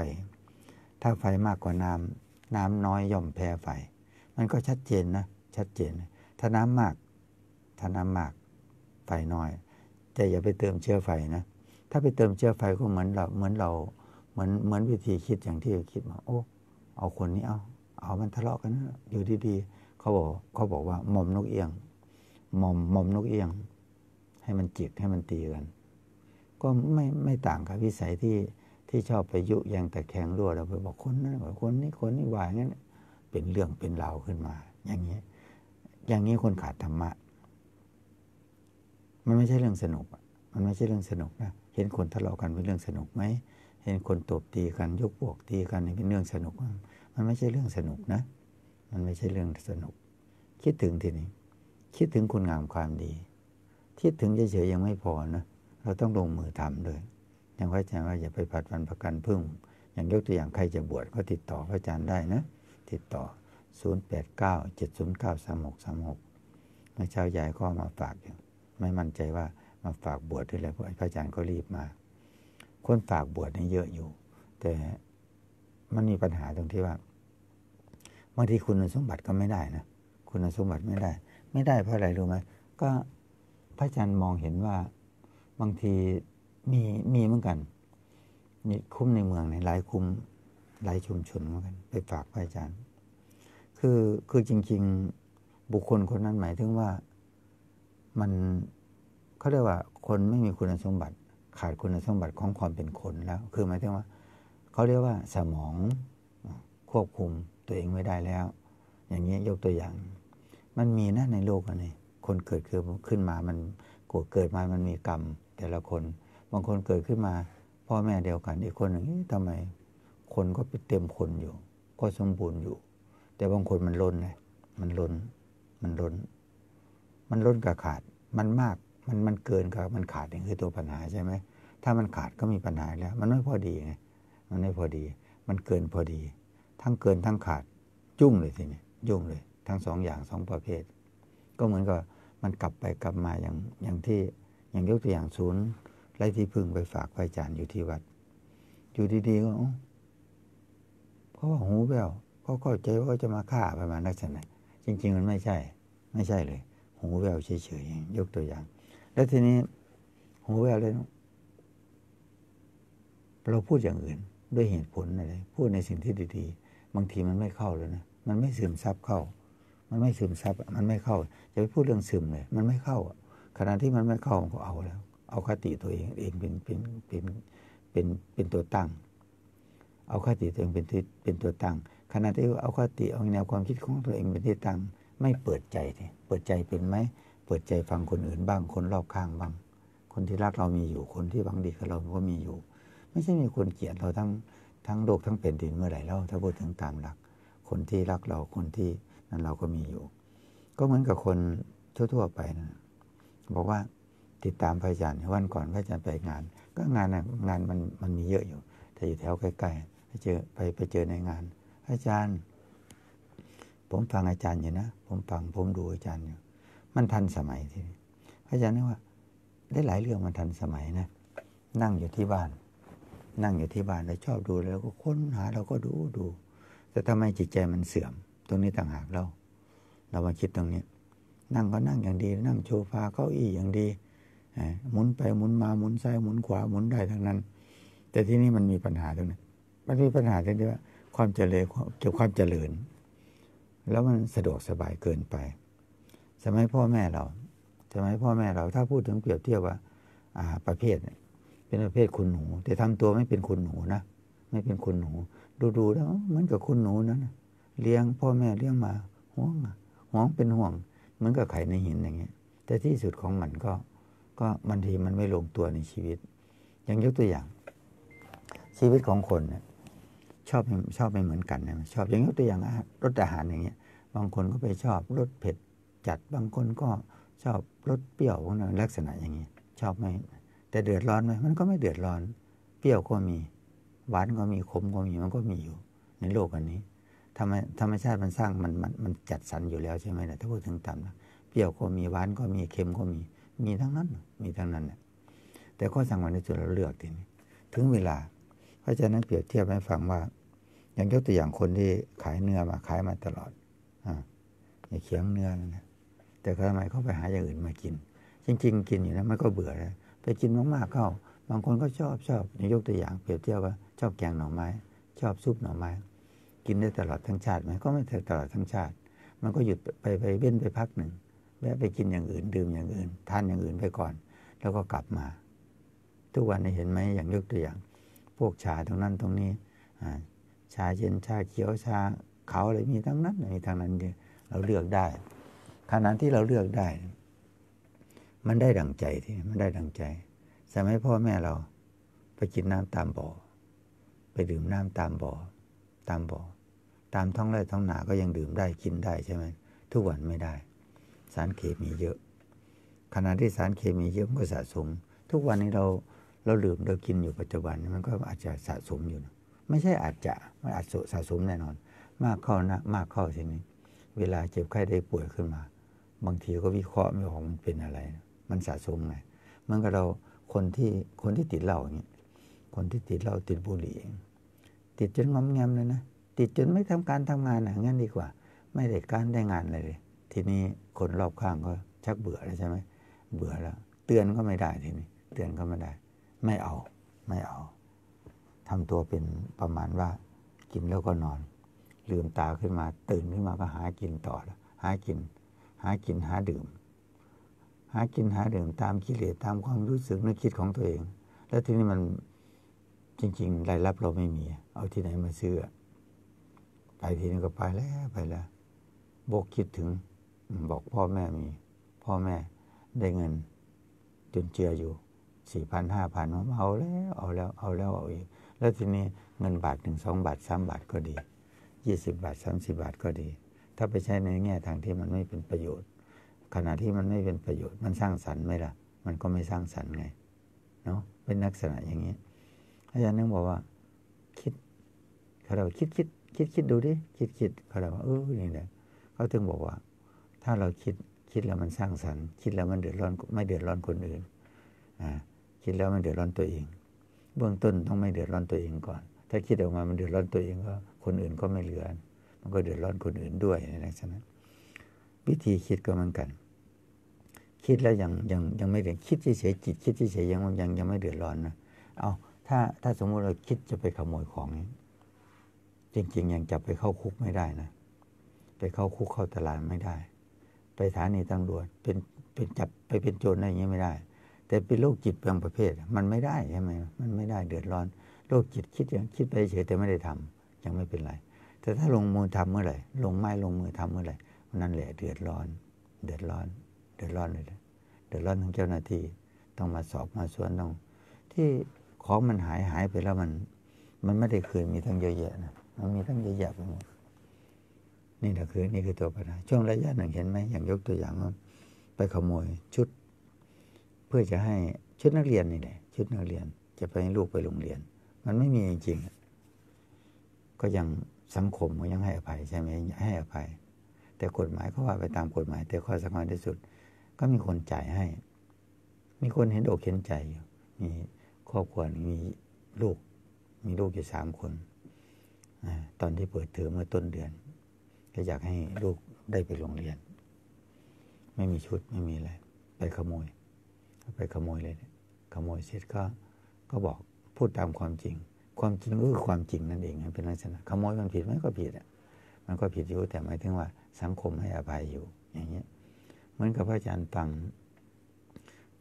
ถ้าไฟมากกว่าน้ำน้ำน้อยย่อมแพ้ไฟ มันก็ชัดเจนนะชัดเจน ถ้าน้ำมาก ถ้าน้ำมากไฟน้อยแต่อย่าไปเติมเชื้อไฟนะ ถ้าไปเติมเชื้อไฟก็เหมือนเราเหมือนเราเหมือนเหมือนวิธีคิดอย่างที่คิดมาโอ้เอาคนนี้ เอา เอามันทะเลาะกันนะอยู่ดีๆเขาบอกเขาบอกว่าหม่อมนกเอียงหม่อมหม่อมนกเอียง ให้มันจิกให้มันตีกันก็ไม่ไม่ต่างกับวิสัยที่ที่ชอบไปยุยังแต่แข็งรั่วเราไปบอกคนนั้นบอกคนนี้คนนี้วาอย่างนั้นเป็นเรื่องเป็นราวขึ้นมา อย่างนี้ อย่างนี้คนขาดธรรมะมันไม่ใช่เรื่องสนุกมันไม่ใช่เรื่องสนุกนะเห็นคนทะเลาะกันเป็นเรื่องสนุกไหมเห็นคนตบตีกันยกพวกตีกันเป็นเรื่องสนุกมันไม่ใช่เรื่องสนุกนะมันไม่ใช่เรื่องสนุก คิดถึงทีนี้คิดถึงคุณงามความดีคิดถึงเฉยๆยังไม่พอนะเราต้องลงมือทำเลย ยังระอาจารย์ว่าอย่าไปผัดวันประกันพึ่ง อย่างยกตัวอย่างใครจะบวชก็ติดต่อพระอาจารย์ได้นะ ติดต่อ 089 709 3636เมื่อเช้ายายก็มาฝากอยู่ไม่มั่นใจว่ามาฝากบวชด้วยแลไรพระอาจารย์ก็รีบมา คนฝากบวชนี่เยอะอยู่ แต่มันมีปัญหาตรงที่ว่าบางทีคุณสมบัติก็ไม่ได้นะ คุณสมบัติไม่ได้ ไม่ได้เพราะอะไรรู้ไหมก็พระอาจารย์มองเห็นว่าบางทีมีมีเหมือนกัน มีคุ้มในเมืองในหลายคุ้มหลายชุมชนเหมือนกัน ไปฝากพระอาจารย์ คือคือจริง ๆ บุคคลคนนั้นหมายถึงว่ามันเขาเรียกว่าคนไม่มีคุณสมบัติ ขาดคุณสมบัติของความเป็นคนแล้ว คือหมายถึงว่าเขาเรียกว่าสมองควบคุมตัวเองไม่ได้แล้ว อย่างนี้ยกตัวอย่าง มันมีนะในโลกอันนี้ คนเกิดขึ้นมา มันกเกิดมา มันมีกรรมแต่ละคนบางคนเกิดขึ้นมา พ่อแม่เดียวกันอีกคนหนึ่งทำไม คนก็ไปเต็มคนอยู่ ก็สมบูรณ์อยู่ แต่บางคนมันล้นไงมันล้น มันล้น มันล้นกับขาด มันมากมันมันเกินกับ มันขาดนี่คือตัวปัญหาใช่ไหม ถ้ามันขาดก็มีปัญหาแล้ว มันไม่พอดีไงมันไม่พอดี มันเกินพอดี ทั้งเกินทั้งขาดจุ่งเลยทีนี้ยุ่งเลย ทั้งสองอย่างสองประเภท ก็เหมือนกับมันกลับไปกลับมาอย่างอย่างที่อย่างยกตัวอย่างศูนย์ไรที่พึ่งไปฝากไปจานอยู่ที่วัด อยู่ดีๆก็เขาว่าหูแววเขาเข้าใจว่าจะมาฆ่าประมาณนักษณะจริงๆ มันไม่ใช่ ไม่ใช่เลยหูแววเฉยๆยกตัวอย่าง แล้วทีนี้หูแววเลยเราพูดอย่างอื่น ด้วยเหตุผลอะไรพูดในสิ่งที่ดีๆบางทีมันไม่เข้าเลยนะมันไม่ซึมซับเข้า มันไม่ซึมซับมันไม่เข้าจะไปพูดเรื่องซึมเลย มันไม่เข้าอ่ะขณะที่มันไม่เข้ามันก็เอาแล้ว เอาคติตัวเองเองเป็นเป็นเป็นเป็นเป็นตัวตั้งเอาคติตัวเองเป็นที่เป็นตัวตั้งขณะที่เอาคติเอาแนวความคิดของตัวเองเป็นที่ตั้งไม่เปิดใจเนี่ยเปิดใจเป็นไหมเปิดใจฟังคนอื่นบ้าง คนรอบข้างบ้าง คนที่รักเรามีอยู่ คนที่หวังดีกับเราก็มีอยู่ ไม่ใช่มีคนเกลียดเราทั้งทั้งโลกทั้งแผ่นดินเมื่อไหร่เล่าถ้าพูดถึงตามหลัก คนที่รักเราคนที่นั้นเราก็มีอยู่ ก็เหมือนกับคนทั่วๆไปนะบอกว่าติดตามพระอาจารย์วันก่อนพระอาจารย์ไปงาน ก็งานงานมันมันมีเยอะอยู่แต่อยู่แถวใกล้ๆไปเจอไปไปเจอในงาน อาจารย์ ผมฟังอาจารย์อยู่นะผมฟังผมดูอาจารย์อยู่มันทันสมัยทีพระอาจารย์นึกว่า ได้หลายเรื่องมันทันสมัยนะ นั่งอยู่ที่บ้าน นั่งอยู่ที่บ้านเราชอบดูแล้ว ก็ค้นหาเราก็ดูดูแต่ทำไมจิตใจมันเสื่อม ตรงนี้ต่างหากเรา เรามาคิดตรงนี้นั่งก็นั่งอย่างดี นั่งโชฟาเก้าอี้อย่างดีหมุนไปหมุนมาหมุนซ้ายหมุนขวาหมุนได้ทั้งนั้น แต่ที่นี่มันมีปัญหาตรงนี้มันมีปัญหาตรงที่ว่า ความเจริญเกี่ยวความเจริญแล้วมันสะดวกสบายเกินไป สมัยพ่อแม่เรา สมัยพ่อแม่เราถ้าพูดถึงเปรียบเทียบว่า อ่า ประเภทเป็นประเภทคุณหนู แต่ทำตัวไม่เป็นคุณหนูนะไม่เป็นคุณหนูดูๆแล้วเหมือนกับคุณหนูนั้นเลี้ยงพ่อแม่เลี้ยงมาห่วงห่วงเป็นห่วงมันก็ไข่ในหินอย่างเงี้ย แต่ที่สุดของมันก็ก็บางทีมันไม่ลงตัวในชีวิต อย่างยกตัวอย่าง ชีวิตของคนเนี่ยชอบชอบไม่เหมือนกันนะชอบอย่างยกตัวอย่างรสอาหารอย่างเงี้ย บางคนก็ไปชอบรสเผ็ดจัดบางคนก็ชอบรสเปรี้ยวพวกนั้นลักษณะอย่างเงี้ยชอบไม่แต่เดือดร้อนไหมมันก็ไม่เดือดร้อน เปรี้ยวก็มีหวานก็มีขมก็มีมันก็มีอยู่ในโลกอันนี้ธรรมธรรมชาติมันสร้างมันมันมันจัดสรรอยู่แล้วใช่ไหมนะถ้าพูดถึงตามนะเปรี้ยวก็มีหวานก็มีเค็มก็มีมีทั้งนั้นมีทั้งนั้นแหละแต่ข้อสั่งวันในส่วนเราเลือกทีนี้ถึงเวลา เพราะฉะนั้นเปรียบเทียบให้ฟังว่าอย่างยกตัวอย่างคนที่ขายเนื้อมาขายมาตลอดอ่าอย่าเคียงเนื้อนะแต่ทำไมเขาไปหาอย่างอื่นมากินจริงๆ กินอยู่นะมันก็เบื่อนะไปกินมากๆเข้าบางคนก็ชอบชอบยกตัวอย่างเปรียบเทียบว่า ชอบแกงหน่อไม้ ชอบซุปหน่อไม้กินได้ตลอดทั้งชาติไหมก็ไม่ตลอดทั้งชาติ มันก็หยุดไปไปเว้นไปพักหนึ่งแวะไปกินอย่างอื่น ดื่มอย่างอื่นทานอย่างอื่นไปก่อน แล้วก็กลับมา ทุกวันนี้เห็นไหมอย่างยกตัวอย่าง พวกชาตรงนั้นตรงนี้ชาเย็นชาเขียวชาเขาอะไรมีทั้งนั้นมีทั้งนั้น เราเลือกได้ขณะที่เราเลือกได้ มันได้ดังใจที่มันได้ดังใจ สมัยพ่อแม่เราไปกินน้ำตามบ่อไปดื่มน้ำตามบ่อตามบ่อตามท้องไร่ท้องนาก็ยังดื่มได้กินได้ใช่ไหมทุกวันไม่ได้ สารเคมีเยอะ ขณะที่สารเคมีเยอะก็สะสม ทุกวันนี้เราเราดื่มเรากินอยู่ปัจจุบันมันก็อาจจะสะสมอยู่นะไม่ใช่อาจจะมันอาจสะสมแน่นอน มากข้อนะมากข้อทีนี้เวลาเจ็บไข้ได้ป่วยขึ้นมาบางทีก็วิเคราะห์ไม่ออกมันเป็นอะไร มันสะสมไงมันก็เราคนที่คนที่ติดเหล้าอย่าเนี้ยคนที่ติดเหล้าติดบุหรี่ติดจนงอมแงมเลยนะติดจนไม่ทำการทำงานอ่ะ งั้นดีกว่า ไม่ได้การได้งานเลย ทีนี้คนรอบข้างก็ชักเบื่อแล้วใช่ไหม เบื่อแล้ว เตือนก็ไม่ได้ทีนี้ เตือนก็ไม่ได้ ไม่เอา ไม่เอา ทำตัวเป็นประมาณว่า กินแล้วก็นอน ลืมตาขึ้นมา ตื่นขึ้นมาก็หากินต่อแล้วหากิน หากินหาดื่ม หากินหาดื่ม ตามกิเลสตามความรู้สึกนึกคิดของตัวเอง แล้วทีนี้มันจริงๆรายรับเราไม่มี เอาที่ไหนมาซื้อไปทีนึงก็ไปแล้วไปแล้วโบกคิดถึง บอกพ่อแม่มี พ่อแม่ได้เงิน จนเจืออยู่สี่พันห้าพันเอาแล้ว เอาแล้ว เอาแล้วเอาอีกแล้วทีนี้เงินบาทถึงสองบาทสามบาทก็ดียี่สิบบาทสามสิบาทก็ดี ถ้าไปใช้ในแง่ทางที่มันไม่เป็นประโยชน์ ขณะที่มันไม่เป็นประโยชน์มันสร้างสรรค์ไหมล่ะมันก็ไม่สร้างสรรค์ไงเนาะเป็นลักษณะอย่างนี้อาจารย์นึกบอกว่าคิดเขาเราคิดคิดคิดคิดดูดิ คิดคิดเขาเลยว่าเออนี่แหละเขาถึงบอกว่า ถ้าเราคิดคิดแล้วมันสร้างสรรค์ คิดแล้วมันเดือดร้อนไม่เดือดร้อนคนอื่นอ่าคิดแล้วมันเดือดร้อนตัวเอง เบื้องต้นต้องไม่เดือดร้อนตัวเองก่อน ถ้าคิดออกมามันเดือดร้อนตัวเองก็คนอื่นก็ไม่เหลือมันก็เดือดร้อนคนอื่นด้วยนะฉะนั้นวิธีคิดก็เหมือนกัน คิดแล้วยังยังยังไม่เดือดคิดเฉยจิต คิดเฉยยังยังยังไม่เดือดร้อนนะเอาถ้าถ้าสมมุติเราคิดจะไปขโมยของจริง ๆ ยังจับไปเข้าคุกไม่ได้นะ ไปเข้าคุกเข้าตลาดไม่ได้ ไปสถานีตำรวจเป็นเป็นจับไปเป็นโจรอะไรอย่างนี้ไม่ได้ แต่เป็นโรคจิตบางประเภท มันไม่ได้ใช่ไหมมันไม่ได้ เดือดร้อน โรคจิตคิดอย่างคิดไปเฉยแต่ไม่ได้ทำยังไม่เป็นไร แต่ถ้าลงมือทำเมื่อไหร่ลงไม้ลงมือทำเมื่อไหร่นั่นแหละเดือดร้อน เดือดร้อน เดือดร้อนเลยเดือดร้อนทั้งเจ้าหน้าที่ต้องมาสอบมาสวนต้องที่ของมันหายหายไปแล้วมัน มันไม่ได้คืนมีทั้งเยอะแยะนะมันมีทั้งหยอะแย่ไปหมดนี่ละคือ นี่คือตัวปัญหาช่วงระยะหนึ่งเห็นไหม อย่างยกตัวอย่างว่าไปขโมยชุด เพื่อจะให้ชุดนักเรียนนี่แหละชุดนักเรียน จะไปให้ลูกไปโรงเรียน มันไม่มีจริง ก็ยังสังคมก็ยังให้อภัยใช่ไหมให้อภัย แต่กฎหมายก็ว่าไปตามกฎหมาย แต่ข้อสำคัญที่สุด ก็มีคนจ่ายให้ มีคนเห็นอกเห็นใจอยู่มีครอบครัวมีลูก มีลูกอยู่สามคนตอนที่เปิดเทอมเมื่อต้นเดือนก็อยากให้ลูกได้ไปโรงเรียน ไม่มีชุดไม่มีอะไร ไปขโมยไปขโมยเลยขโมยเสร็จก็ก็บอกพูดตามความจริง ความจริงก็คือความจริงนั่นเองเป็นลักษณะขโมยมันผิดไหมก็ผิดอ่ะมันก็ผิดอยู่แต่หมายถึงว่า สังคมให้อภัยอยู่อย่างเงี้ยเหมือนกับพระอาจารย์ฟัง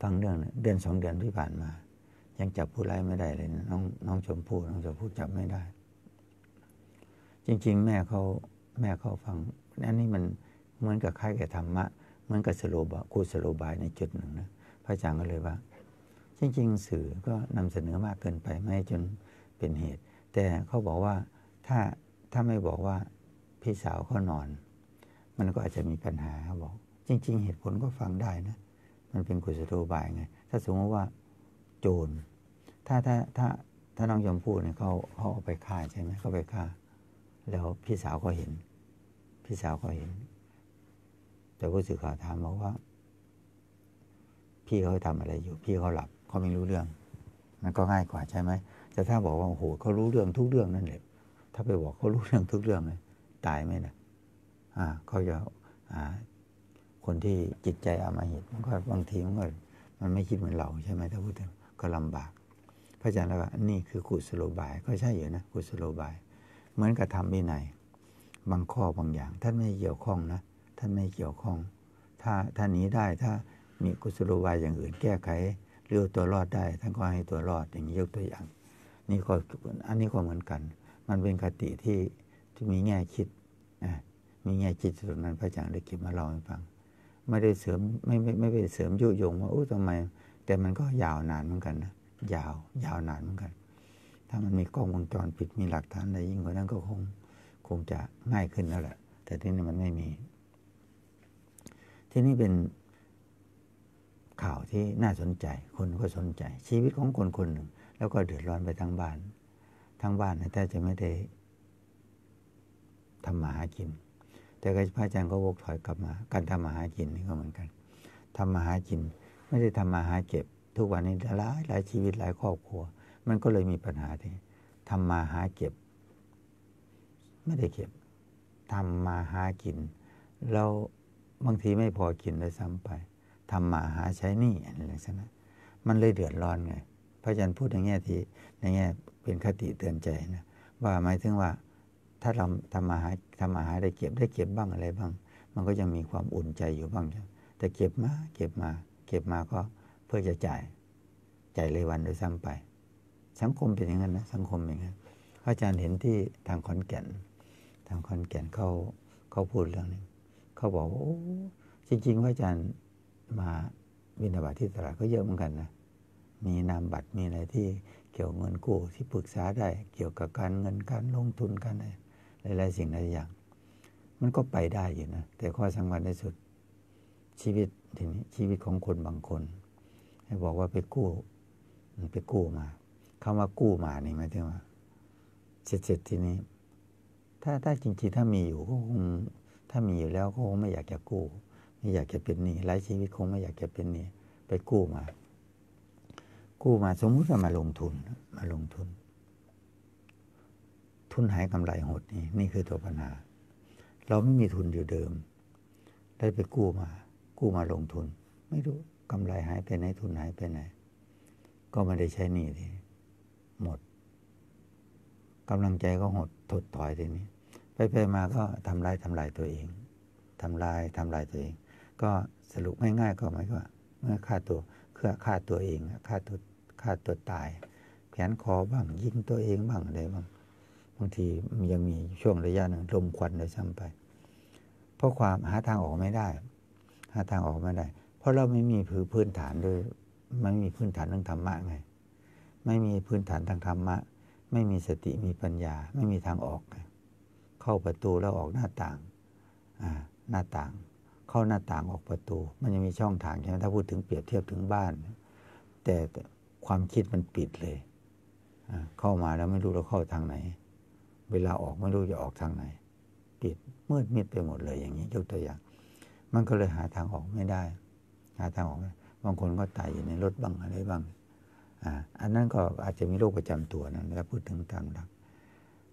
ฟังเรื่องเดือนสองเดือนที่ผ่านมา ยังจับผู้ร้ายไม่ได้เลยน้องน้องชมพู่น้องชมพู่จับไม่ได้จริง ๆ แม่เขาแม่เขาฟังอันนี้มันเหมือนกับครายแก่ธรรมะ เหมือนกับสโลบาคูสโลบายในจุดหนึ่ง นะ พระอาจารย์ก็เลยว่า จริง ๆ สื่อก็นำเสนอมากเกินไปไม่จนเป็นเหตุ แต่เขาบอกว่าถ้าถ้าไม่บอกว่าพี่สาวเขานอน มันก็อาจจะมีปัญหาบอก จริง ๆ เหตุผลก็ฟังได้นะ มันเป็นกุศโลบายไง ถ้าสมมติว่าโจร ถ้าถ้าถ้าถ้าน้องยมพูดเนี่ยเขาเขาเอาไปฆ่าใช่ไหม เขาไปฆ่าแล้วพี่สาวก็เห็น พี่สาวก็เห็น แต่ผู้สื่อข่าวถามบอกว่า พี่เขาทำอะไรอยู่ พี่เขาหลับเขาไม่รู้เรื่อง มันก็ง่ายกว่าใช่ไหม แต่ถ้าบอกว่าโอ้โหเขารู้เรื่องทุกเรื่องนั่นแหละ ถ้าไปบอกเขารู้เรื่องทุกเรื่องเลยตายไหมนะอ่า เขาจะ อ่า คนที่จิตใจอามาหิุมันก็บางทีมันก็มันไม่คิดเหมือนเราใช่ไหมถ้าพูดถึงก็ลำบาก พระอาจารย์แล้วนี่คือกุศโลบาย ก็ใช่อยู่นะกุศโลบายเหมือนกับทำวินัยบางข้อบางอย่างท่านไม่เกี่ยวข้องนะท่านไม่เกี่ยวข้อง ถ้าท่านหนีได้ถ้ามีกุศโลบายอย่างอื่นแก้ไขเรียกตัวรอดได้ ท่านก็ให้ตัวรอดอย่างนี้ยกตัวอย่าง นี่ก็อันนี้ก็เหมือนกัน มันเป็นคติที่ที่มีแง่คิด มีแง่คิดตรงนั้นพระอาจารย์ได้เก็บมาเล่าให้ฟังไม่ได้เสริม ไม่ไม่ไม่ไปเสริมยุยงว่าโอ้ทำไมแต่มันก็ยาวนานเหมือนกันนะยาวยาวนานเหมือนกันถ้ามันมีกล้องวงจรปิดมีหลักฐานอะไรยิ่งกว่านั้นก็คงคงจะง่ายขึ้นแล้วแหละแต่ที่นี่มันไม่มี ที่นี่เป็นข่าวที่น่าสนใจคนก็สนใจ ชีวิตของคนคนหนึ่งแล้วก็เดือดร้อนไปทั้งบ้านทั้งบ้านนะแต่จะไม่ได้ทำมาหากินแต่ก็พระอาจารย์ก็วกถอยกลับมาการทำมาหากินนี่ก็เหมือนกันทำมาหากิน ไม่ได้ทำมาหาเก็บทุกวันนี้หลายหลายชีวิตหลายครอบครัวมันก็เลยมีปัญหาที่ทำมาหาเก็บ ไม่ได้เก็บทำมาหากินแล้วบางทีไม่พอกินเลยซ้ำไปทำมาหาใช้หนี้อะไรลักษณะมันเลยเดือดร้อนไง พระอาจารย์พูดอย่างนี้ที่ในแง่ เป็นคติเตือนใจนะว่าหมายถึงว่า ถ้าเราทำมาหาทำมาหาได้เก็บได้เก็บบ้างอะไรบ้าง มันก็ยังมีความอุ่นใจอยู่บ้าง แต่เก็บมา เก็บมา เก็บมาก็เพื่อจะจ่ายจ่ายเลยวันโดยซ้ำไปสังคมเป็นอย่างนั้นนะสังคมอย่างนั้นอาจารย์เห็นที่ทางขอนแก่น ทางขอนแก่นเขาเขาพูดเรื่องนี้เขาบอกว่าจริงๆว่าอาจารย์มาบินาบาตที่ตลาดก็เยอะเหมือนกันนะมีนามบัตรมีอะไรที่เกี่ยวเงินกู้ที่ปรึกษาได้ เกี่ยวกับการเงินการลงทุนกันอะไรหลายๆสิ่งหลายอย่าง มันก็ไปได้อยู่นะแต่ข้อสำคัญใน่สุดชีวิตทีนี้ชีวิตของคนบางคน ให้บอกว่าไปกู้มันไปกู้มาคำว่ากู้มานี่หมายถึงว่าเสร็จเสร็จทีนี้ ถ้าถ้าจริงๆ ถ้ามีอยู่ก็คงถ้ามีอยู่แล้วก็คงไม่อยากจะกู้ ไม่อยากจะเป็นหนี้ไร้ชีวิตคง ไม่อยากจะเป็นหนี้ ไปกู้มา กู้มาสมมุติว่ามาลงทุน มาลงทุน ทุนหายกำไรหดนี่นี่คือตัวปัญหาเราไม่มีทุนอยู่เดิมได้ไปกู้มา กู้มาลงทุน ไม่รู้กำไรหายไปไหนทุนหายไปไหนก็ไม่ได้ใช้หนี้ทีกำลังใจก็หดถดถอยทีนี้ไปไปมาก็ทำลายทำลายตัวเองทำลายทำลายตัวเอง ก็สรุปง่ายๆ ก็หมายว่า เมื่อฆ่าตัวเพื่อฆ่าตัวเองฆ่าตัวฆ่าตัวตายแขนคอบ้างยิงตัวเองบ้างอะไรบ้างบางทียังมีช่วงระยะหนึ่งลมควันเลยซ้ำไป เพราะความหาทางออกไม่ได้ หาทางออกไม่ได้ เพราะเราไม่มีพื้นฐานด้วยไม่มีพื้นฐานเรื่องธรรมะไงไม่มีพื้นฐานทางธรรมะไม่มีสติมีปัญญาไม่มีทางออกเข้าประตูแล้วออกหน้าต่างหน้าต่าง เข้าหน้าต่างออกประตู มันยังมีช่องทางใช่ไหมถ้าพูดถึงเปรียบเทียบถึงบ้านแต่ความคิดมันปิดเลยเข้ามาแล้วไม่รู้เราเข้าทางไหน เวลาออกไม่รู้จะออกทางไหน ปิดมืดมิดไปหมดเลยอย่างนี้ยกตัวอย่าง มันก็เลยหาทางออกไม่ได้ หาทางออก บางคนก็ตายอยู่ในรถบ้างอะไรบ้างอันนั้นก็อาจจะมีโรคประจำตัวนะแล้วพูดถึงต่างๆัก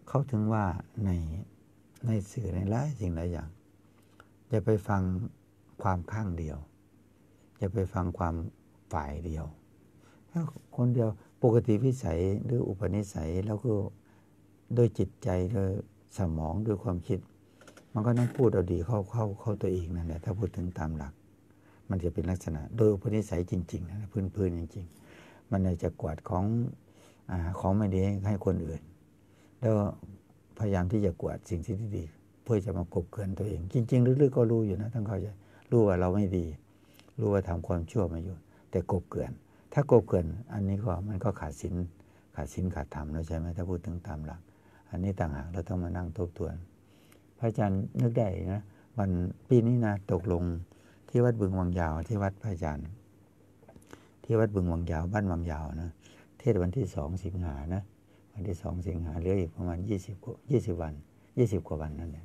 เขาถึงว่าในในสื่อในหลายสิ่งหลายอย่างอย่าไปฟังความข้างเดียวอย่าไปฟังความฝ่ายเดียวถ้าคนเดียวปกติวิสัยหรืออุปนิสัยแล้วก็โดยจิตใจโดยสมองโดยความคิด มันก็ต้องพูดเอาดีเข้าเข้าเข้าตัวเองนั่นแหละ ถ้าพูดถึงตามหลัก มันจะเป็นลักษณะ โดยอุปนิสัยจริง ๆ นะพื้นๆจริง ๆมันจะกวาดของอของไม่ดีให้คนอื่น แล้วพยายามที่จะกวาดสิ่งที่ดี เพื่อจะมากบเกินตัวเอง จริงๆลึกๆก็รู้อยู่นะทั้งเขาจะรู้ว่าเราไม่ดี รู้ว่าทำความชั่วมาอยู่ แต่กบเกินถ้ากบเกินอันนี้ก็ มันก็ขาดสินขาดสินขาดธรรมแล้วใช่ไหมถ้าพูดถึงตามหลัก อันนี้ต่างหากเราต้องมานั่งทบทวน พระอาจารย์นึกได้นะวันปีนี้นะตกลงที่วัดบึงวังยาวที่วัดพระอาจารย์ที่วัดบึงวังยาวบ้านวังยาวนะ เทศวันที่สองสิงหานะวันที่สองสิงหาเหลืออีกประมาณยี่สิบยี่สิบวันยี่สิบกว่าวันนั่นแหละ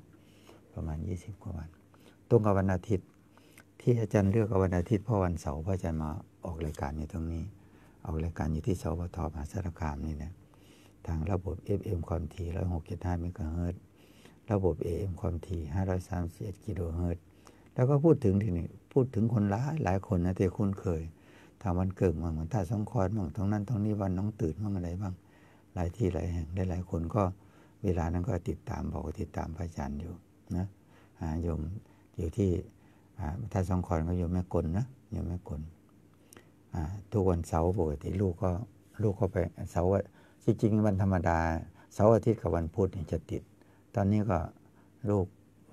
ประมาณยี่สิบกว่าวัน ตรงกับวันอาทิตย์ ที่อาจารย์เลือกวันอาทิตย์เพราะวันเสาร์พระอาจารย์มาออกรายการอยู่ตรงนี้ออกรายการอยู่ที่สวทมหาสารคามนี่นะทางระบบ FM ความถี่ดห้าเมกะเฮิรต์ระบบ AM ความถี่ห้้าารอยสสมิบเอ็ดกิโลเฮิรต์แล้วก็พูดถึงทีนี้พูดถึงคนหลายหลายคนนะที่คุ้นเคยทำวันเกิดมั่งเหมือนท่าสองคอนบางท้องนั้นท้องนี้วันน้องตื่นบ้างอะไรบ้างหลายที่หลายแห่งได้หลายคนก็เวลานั้นก็ติดตามบอกติดตามพระอาจารย์อยู่นะโยมอยู่ที่ท่าสองคอนก็โยมแม่กลนะโยมแม่กลทุกวันเสาร์ปกติลูกก็ลูกก็ไปเสาร์จริงๆวันธรรมดาเสาร์อาทิตย์กับวันพุธจะติด ตอนนี้ก็ลูก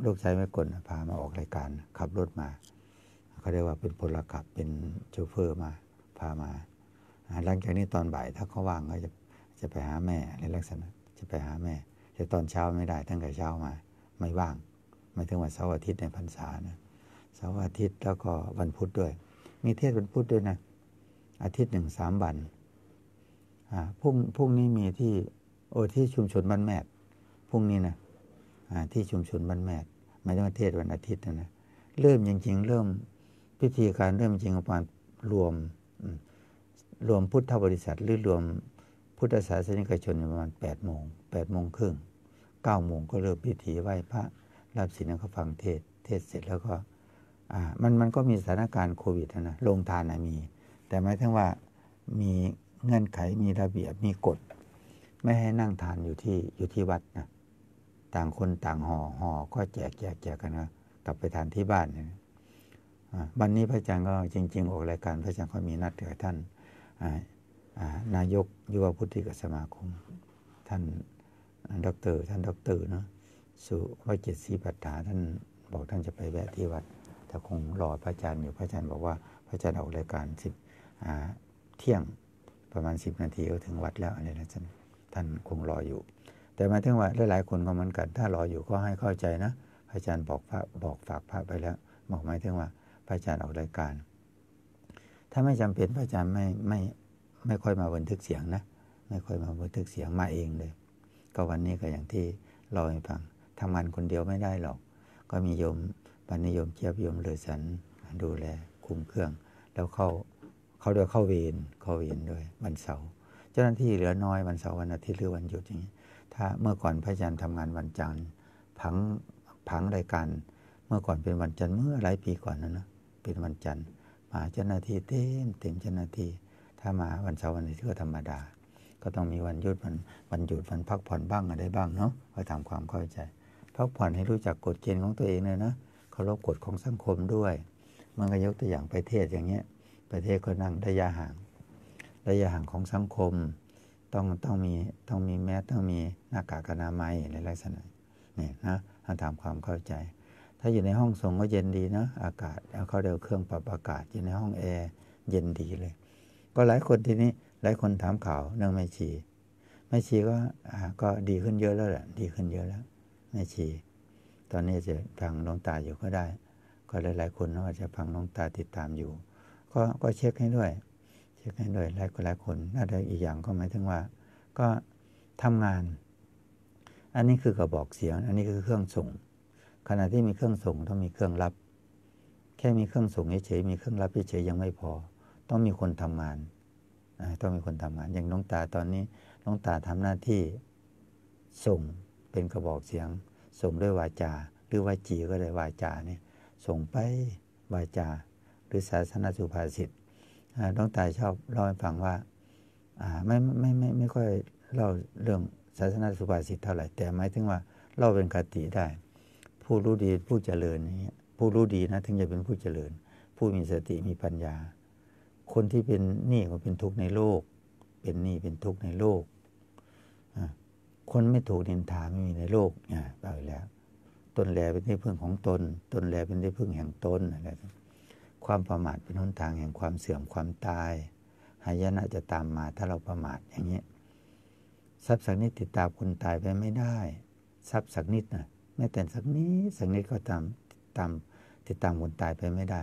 ลูกชายแม่กลพามาออกรายการขับรถมาเขาเรียกว่าเป็นพลขับเป็นโชเฟอร์มาพามาหลังจากนี้ตอนบ่าย ถ้าเขาว่างก็จะจะไปหาแม่ในลักษณะ จะไปหาแม่แต่ตอนเช้าไม่ได้ตั้งแต่เช้ามา ไม่ว่าง ไม่ถึงวันเสาร์อาทิตย์ในพรรษานะเสาร์อาทิตย์แล้วก็วันพุธด้วย มีเทศวันพุธด้วยนะอาทิตย์หนึ่งสามวันพรุ่งพรุ่งนี้มีที่โอที่ชุมชนบ้านแมทพรุ่งนี้นะที่ชุมชนบ้านแมทไม่ต้องเทศวันอาทิตย์นะนะเริ่มจริงๆเริ่มพิธีการเริ่มจริงของการรวม รวมพุทธบริษัท หรือรวมพุทธศาสนิกชนประมาณแปดโมงแปดโมงครึ่งเก้าโมงก็เริ่มพิธีไหว้พระรับศีลแล้วก็ฟังเทศ เทศเสร็จแล้วก็มันมันก็มีสถานการณ์โควิดนะโรงทานมี แต่หมายถึงว่ามีเงื่อนไขมีระเบียบมีกฎ ไม่ให้นั่งทานอยู่ที่อยู่ที่วัดนะต่างคนต่างหอ่อห่อก็แจกแจกแจกกันนะกลับไปทานที่บ้านนะวันนี้พระอาจารย์ก็จริงๆออกรายการ พระอาจารย์ก็มีนัดกับท่านนายกยุวพุทธิกสมาคมท่านดรท่านดรเนาะสุวจิตศรีปัฏฐาท่านบอกท่านจะไปแวะที่วัดแต่คงรอพระอาจารย์อยู่พระอาจารย์บอกว่าพระอาจารย์ออกรายการสิบเที่ยงประมาณสิบนาทีก็ถึงวัดแล้วอะไรนะท่านท่านคงรออยู่ แต่มาถึงว่าหลายๆคนก็เหมือนกัน ถ้ารออยู่ก็ให้เข้าใจนะอาจารย์บอกพระบอกฝากพระไปแล้วบอกหมายถึงว่าพระอาจารย์ออกรายการ ถ้าไม่จำเป็นพระอาจารย์ไม่ไม่ไม่ค่อยมาบันทึกเสียงนะ ไม่ค่อยมาบันทึกเสียงมาเองเลย ก็วันนี้ก็อย่างที่เราให้ฟัง ทำงานคนเดียวไม่ได้หรอก ก็มีโยมปณิโยม เชียบโยมเลอสันดูแลคุมเครื่อง แล้วเข้าเขาด้วยเข้าเวรเข้าเวรด้วยวันเสาร์ เจ้าหน้าที่เหลือน้อยวันเสาร์วันอาทิตย์หรือวันหยุดอย่างนี้ ถ้าเมื่อก่อนพระอาจารย์ทำงานวันจันทร์ผังผังรายการ เมื่อก่อนเป็นวันจันทร์เมื่อหลายปีก่อนนะนะเป็นวันจันทร์มาเจ้าหน้าที่เต็มเต็มเจ้าหน้าที่ถ้ามาวันเสาร์วันอาทิตย์ก็ธรรมดา ก็ต้องมีวันหยุด วันวันหยุดวันพักผ่อนบ้างอะไรบ้างเนาะอยทำความเข้าใจ พักผ่อนให้รู้จักกฎเกณฑ์ของตัวเองเลยนะเคารพกฎของสังคมด้วยมันก็ยกตัวอย่างประเทศอย่างเงี้ยประเทศก็นั่งระยะห่าง ระยะห่างของสังคมต้องต้องมีต้องมีแมสต้องมีหน้ากากอนามัยในลักษณะนี่นะทำความเข้าใจถ้าอยู่ในห้องส่งก็เย็นดีนะอากาศเอาเข้าเรยวเครื่องปรับอากาศ อยู่ในห้องแอร์เย็นดีเลย ก็หลายคนทีนี้ หลายคนถามข่าวเรื่องแม่ชีแม่ชีก็ก็ดีขึ้นเยอะแล้วแหละดีขึ้นเยอะแล้วแม่ชี ตอนนี้จะฟังน้วงตาอยู่ก็ได้ ก็หลายหลายคนก็จะฟังน้วงตาติดตามอยู่ ก็ก็เช็คให้ด้วย เช็คให้ด้วยหลายคนหลายคนอาจะอีกอย่างก็หมายถึงว่า ก็ทำงาน อันนี้คือกระบอกเสียงอันนี้คือเครื่องส่งขณะที่มีเครื่องส่งต้องมีเครื่องรับ แค่มีเครื่องส่งเฉยมีเครื่องรับเฉยยังไม่พอ ต้องมีคนทำงานต้องมีคนทำงาน อย่างน้องตาตอนนี้ น้องตาทำหน้าที่ส่งเป็นกระบอกเสียง ส่งด้วยวาจา หรือวาจีก็ได้วาจาเนี่ย ส่งไปวาจา หรือศาสนาสุภาษิตน้องตาชอบเล่าให้ฟังว่าไม่ไม่ไม่ไม่ค่อยเล่าเรื่องศาสนาสุภาษิตเท่าไหร่แต่หมายถึงว่าเล่าเป็นคติได้ผู้รู้ดีผู้เจริญนี่ผู้รู้ดีนะถึงจะเป็นผู้เจริญ ผู้มีสติมีปัญญา คนที่เป็นหนี้ก็เป็นทุกข์ในโลก เป็นหนี้เป็นทุกข์ในโลก คนไม่ถูกเดินทาไม่มีในโลกเนี่ยไปแล้วตนแลเป็นที่พึ่งของตนตนแลเป็นที่พึ่งแห่งตนอะไรความประมาทเป็นหนทางแห่งความเสื่อมความตาย หายนะจะตามมา ถ้าเราประมาทอย่างนี้ทรัพย์สักนิดติดตามคนตายไปไม่ได้ ทรัพย์สักนิดนะแม้แต่สักนิดสักนิดก็ตามตามติดตามคนตายไปไม่ได้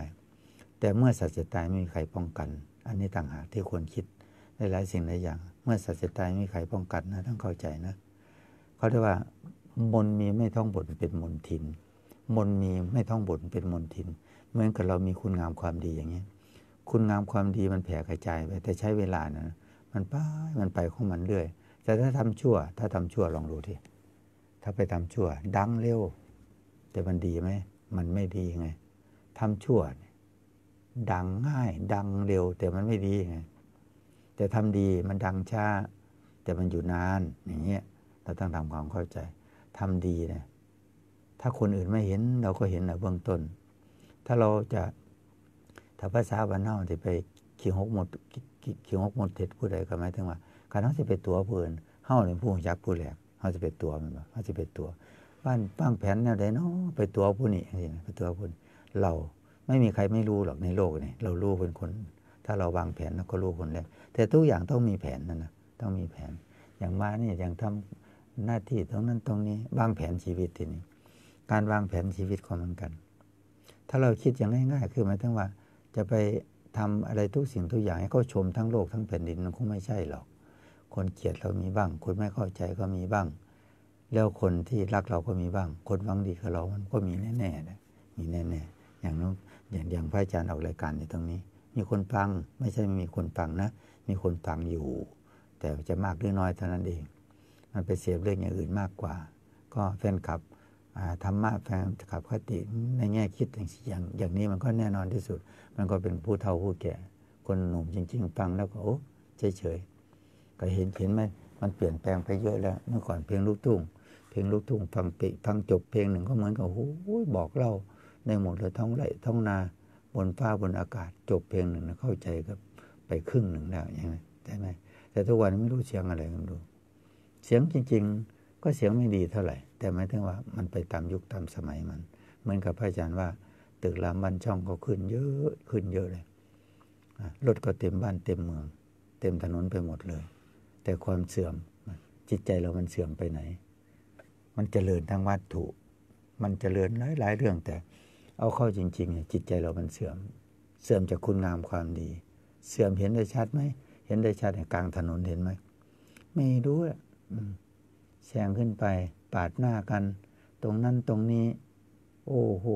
แต่เมื่อสัตว์จะตายไม่มีใครป้องกัน อันนี้ต่างหากที่ควรคิดหลายสิ่งหลายอย่าง เมื่อสัตว์จะตายไม่มีใครป้องกันนะต้องเข้าใจนะเขาเรียกว่ามนมีไม่ท่องบทเป็นมนทิน มนมีไม่ท่องบทเป็นมนทินเหมือนกับเรามีคุณงามความดีอย่างนี้คุณงามความดีมันแผ่กระจายไปแต่ใช้เวลานะมันไปมันไปของมันเรื่อยแต่ถ้าทำชั่วถ้าทำชั่วลองดูทีถ้าไปทำชั่ว ดังเร็ว แต่มันดีไหมมันไม่ดีไง ทำชั่วดังง่าย ดังเร็ว แต่มันไม่ดีไงแต่ทำดีมันดังช้าแต่มันอยู่นาน อย่างเงี้ยเราต้องทำความเข้าใจ ทำดีนะถ้าคนอื่นไม่เห็นเราก็เห็นนเบื้องต้น ถ้าเราจะถ้าภาษาบ้านนอกจะไปขี่หกหมดขี่หกหมดเท็จผู้ใดก็หมายถึงว่าการั้งจะไปตัวเพื่อนเข้าในผู้ยักผู้แหลกาจะเป็นตัวมันบ่เ้าจะเป็นตัวบ้านบ้างแผนแนวใดเนาะไปตัวผู้นี่เปไปตัวผู้เราไม่มีใครไม่รู้หรอกในโลกนี่เรารู้เป็นคน ถ้าเราวางแผนเราก็รู้คนแรกแต่ทุกอย่างต้องมีแผนนะนนะต้องมีแผน อย่างมานี่อย่างทำหน้าที่ตรงนั้นตรงนี้วางแผนชีวิตทีนี้ การวางแผนชีวิตของมันกัน ถ้าเราคิดอย่างง่ายๆ คือหมายถึงว่าจะไปทำอะไร ทุกสิ่งทุกอย่าง ให้เขาชมทั้งโลกทั้งแผ่นดิน มันคงไม่ใช่หรอกคนเกลียดเรามีบ้าง คนไม่เข้าใจก็มีบ้าง แล้วคนที่รักเราก็มีบ้าง คนหวังดีกับเรามันก็มีแน่ๆนะมีแน่ๆ อย่างน้นงอย่างอย่างพระอาจารย์ออกรายการในตรงนี้ มีคนฟัง ไม่ใช่มีคนฟังนะ มีคนฟังอยู่ แต่จะมากหรือน้อยเท่านั้นเอง มันไปเสียเรื่องอย่างอื่นมากกว่า ก็แฟนคลับธรรมะแฟนคลับคติในแง่คิดอย่างอย่างนี้มันก็แน่นอนที่สุด มันก็เป็นผู้เฒ่าผู้แก่ คนหนุ่มจริง ๆ ฟังแล้วก็โอ้ เฉยๆก็เห็นเห็นไหมมันเปลี่ยนแปลงไปเยอะแล้ว เมื่อก่อนเพลงลูกทุ่งเพลงลูกทุ่งฟังปิฟังจบเพลงหนึ่งก็เหมือนกับโอ้ยบอกเล่าในหมดเลยท้องไร่ท้องนา บนฟ้าบนอากาศจบเพลงหนึ่งนะเข้าใจกับไปครึ่งหนึ่งแล้วใช่ไหมใช่ไหม แต่ทุกวันไม่รู้เสียงอะไรกันดู เสียงจริง ๆ ก็เสียงไม่ดีเท่าไหร่ แต่หมายถึงว่ามันไปตามยุคตามสมัยมัน เหมือนกับพระอาจารย์ว่า ตึกรามบ้านช่องก็ขึ้น เยอะขึ้นเยอะเลยรถก็เต็มบ้านเต็มเมือง เต็มถนนไปหมดเลยแต่ความเสื่อม จิตใจเรามันเสื่อมไปไหน มันเจริญทางวัตถุ มันเจริญหลายๆ เรื่อง แต่ เอาเข้าจริงๆจิตใจเรามันเสื่อม เสื่อมจากคุณงามความดี เสื่อมเห็นได้ชัดไหมเห็นได้ชัดกลางถนนเห็นไหมไม่รู้อ่ะแซงขึ้นไป ปาดหน้ากัน ตรงนั้นตรงนี้ โอ้โห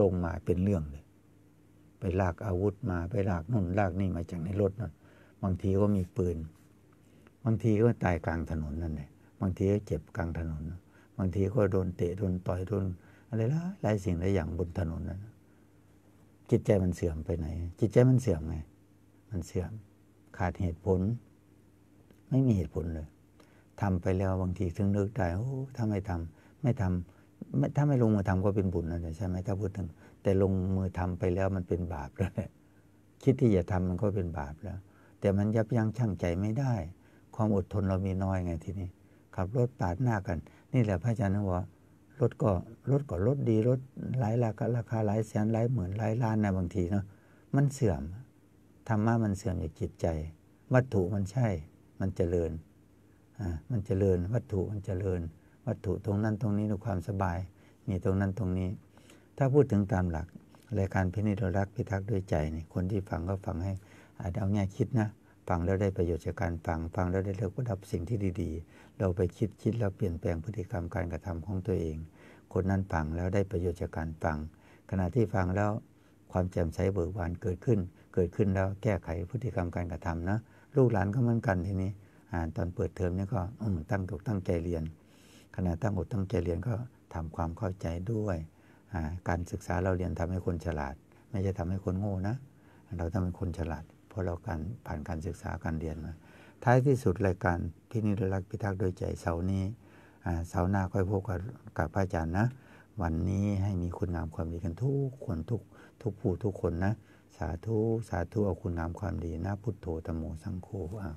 ลงมาเป็นเรื่องเลย ไปลากอาวุธมาไปลากนุ่น ลากนี่มาจากในรถนั่นบางทีก็มีปืนบางทีก็ตายกลางถนนนั่นเอลบางทีก็เจ็บกลางถนน บางทีก็โดนเตะ โดนต่อย โดนอะไรละหลายสิ่งหลายอย่างบนถนนนั้นจิตใจมันเสื่อมไปไหน จิตใจมันเสื่อมไง มันเสื่อมขาดเหตุผล ไม่มีเหตุผลเลย ทำไปแล้วบางทีถึงนึกได้ โอ้ถ้าไม่ทำ ไม่ทำ ไม่ถ้าไม่ลงมือทำก็เป็นบุญนั่ะใช่ไหมถ้าพูดถึงแต่ลงมือทำไปแล้วมันเป็นบาปแล้วคิดที่จะทำมันก็เป็นบาปแล้ว แต่มันยับยั้งชั่งใจไม่ได้ความอดทนเรามีน้อยไงทีนี้ ขับรถปาดหน้ากัน นี่แหละพระอาจารย์นะว่ารถก็รถก็รถดี รถหลายราคาราคาหลายแสนหลายหมื่นหลายล้านนะบางทีเนาะมันเสื่อม ธรรมะมันเสื่อมจากจิตใจ วัตถุมันใช่ มันเจริญอ่ามันเจริญวัตถุมันเจริญ วัตถุตรงนั้นตรงนี้ในความสบายมีตรงนั้นตรงนี้ ถ้าพูดถึงตามหลัก รายการพินิจรักพิทักษ์ด้วยใจนี่ คนที่ฟังก็ฟังให้อาจจะเอาแง่คิดนะฟังแล้วได้ประโยชน์จากการฟัง ฟังแล้วได้เลือกระดับสิ่งที่ดีๆ เราไปคิดคิดแล้วเปลี่ยนแปลงพฤติกรรมการกระทำของตัวเอง คนนั้นฟังแล้วได้ประโยชน์จากการฟัง ขณะที่ฟังแล้วความแจ่มใสเบิกบานเกิดขึ้น เกิดขึ้นแล้วแก้ไขพฤติกรรมการกระทำนะ ลูกหลานก็เหมือนกันทีนี้ตอนเปิดเทอมนี่ก็ตั้งอกตั้งใจเรียน ขณะตั้งอกตั้งใจเรียนก็ทำความเข้าใจด้วยการศึกษาเราเรียนทำให้คนฉลาด ไม่ใช่ทำให้คนโง่นะ เราทำให้คนฉลาดพอเราการผ่านการศึกษาการเรียนมา ท้ายที่สุดรายการพินิจรักพิทักษ์โดยใจ เสาร์นี้เสาร์หน้าค่อยพบกับกับพระอาจารย์นะ วันนี้ให้มีคุณงามความดีกันทุกคนทุกทุกผู้ทุกคนนะ สาธุสาธุเอาคุณงามความดีนะ พุทโธตโมสังโฆอ่ะ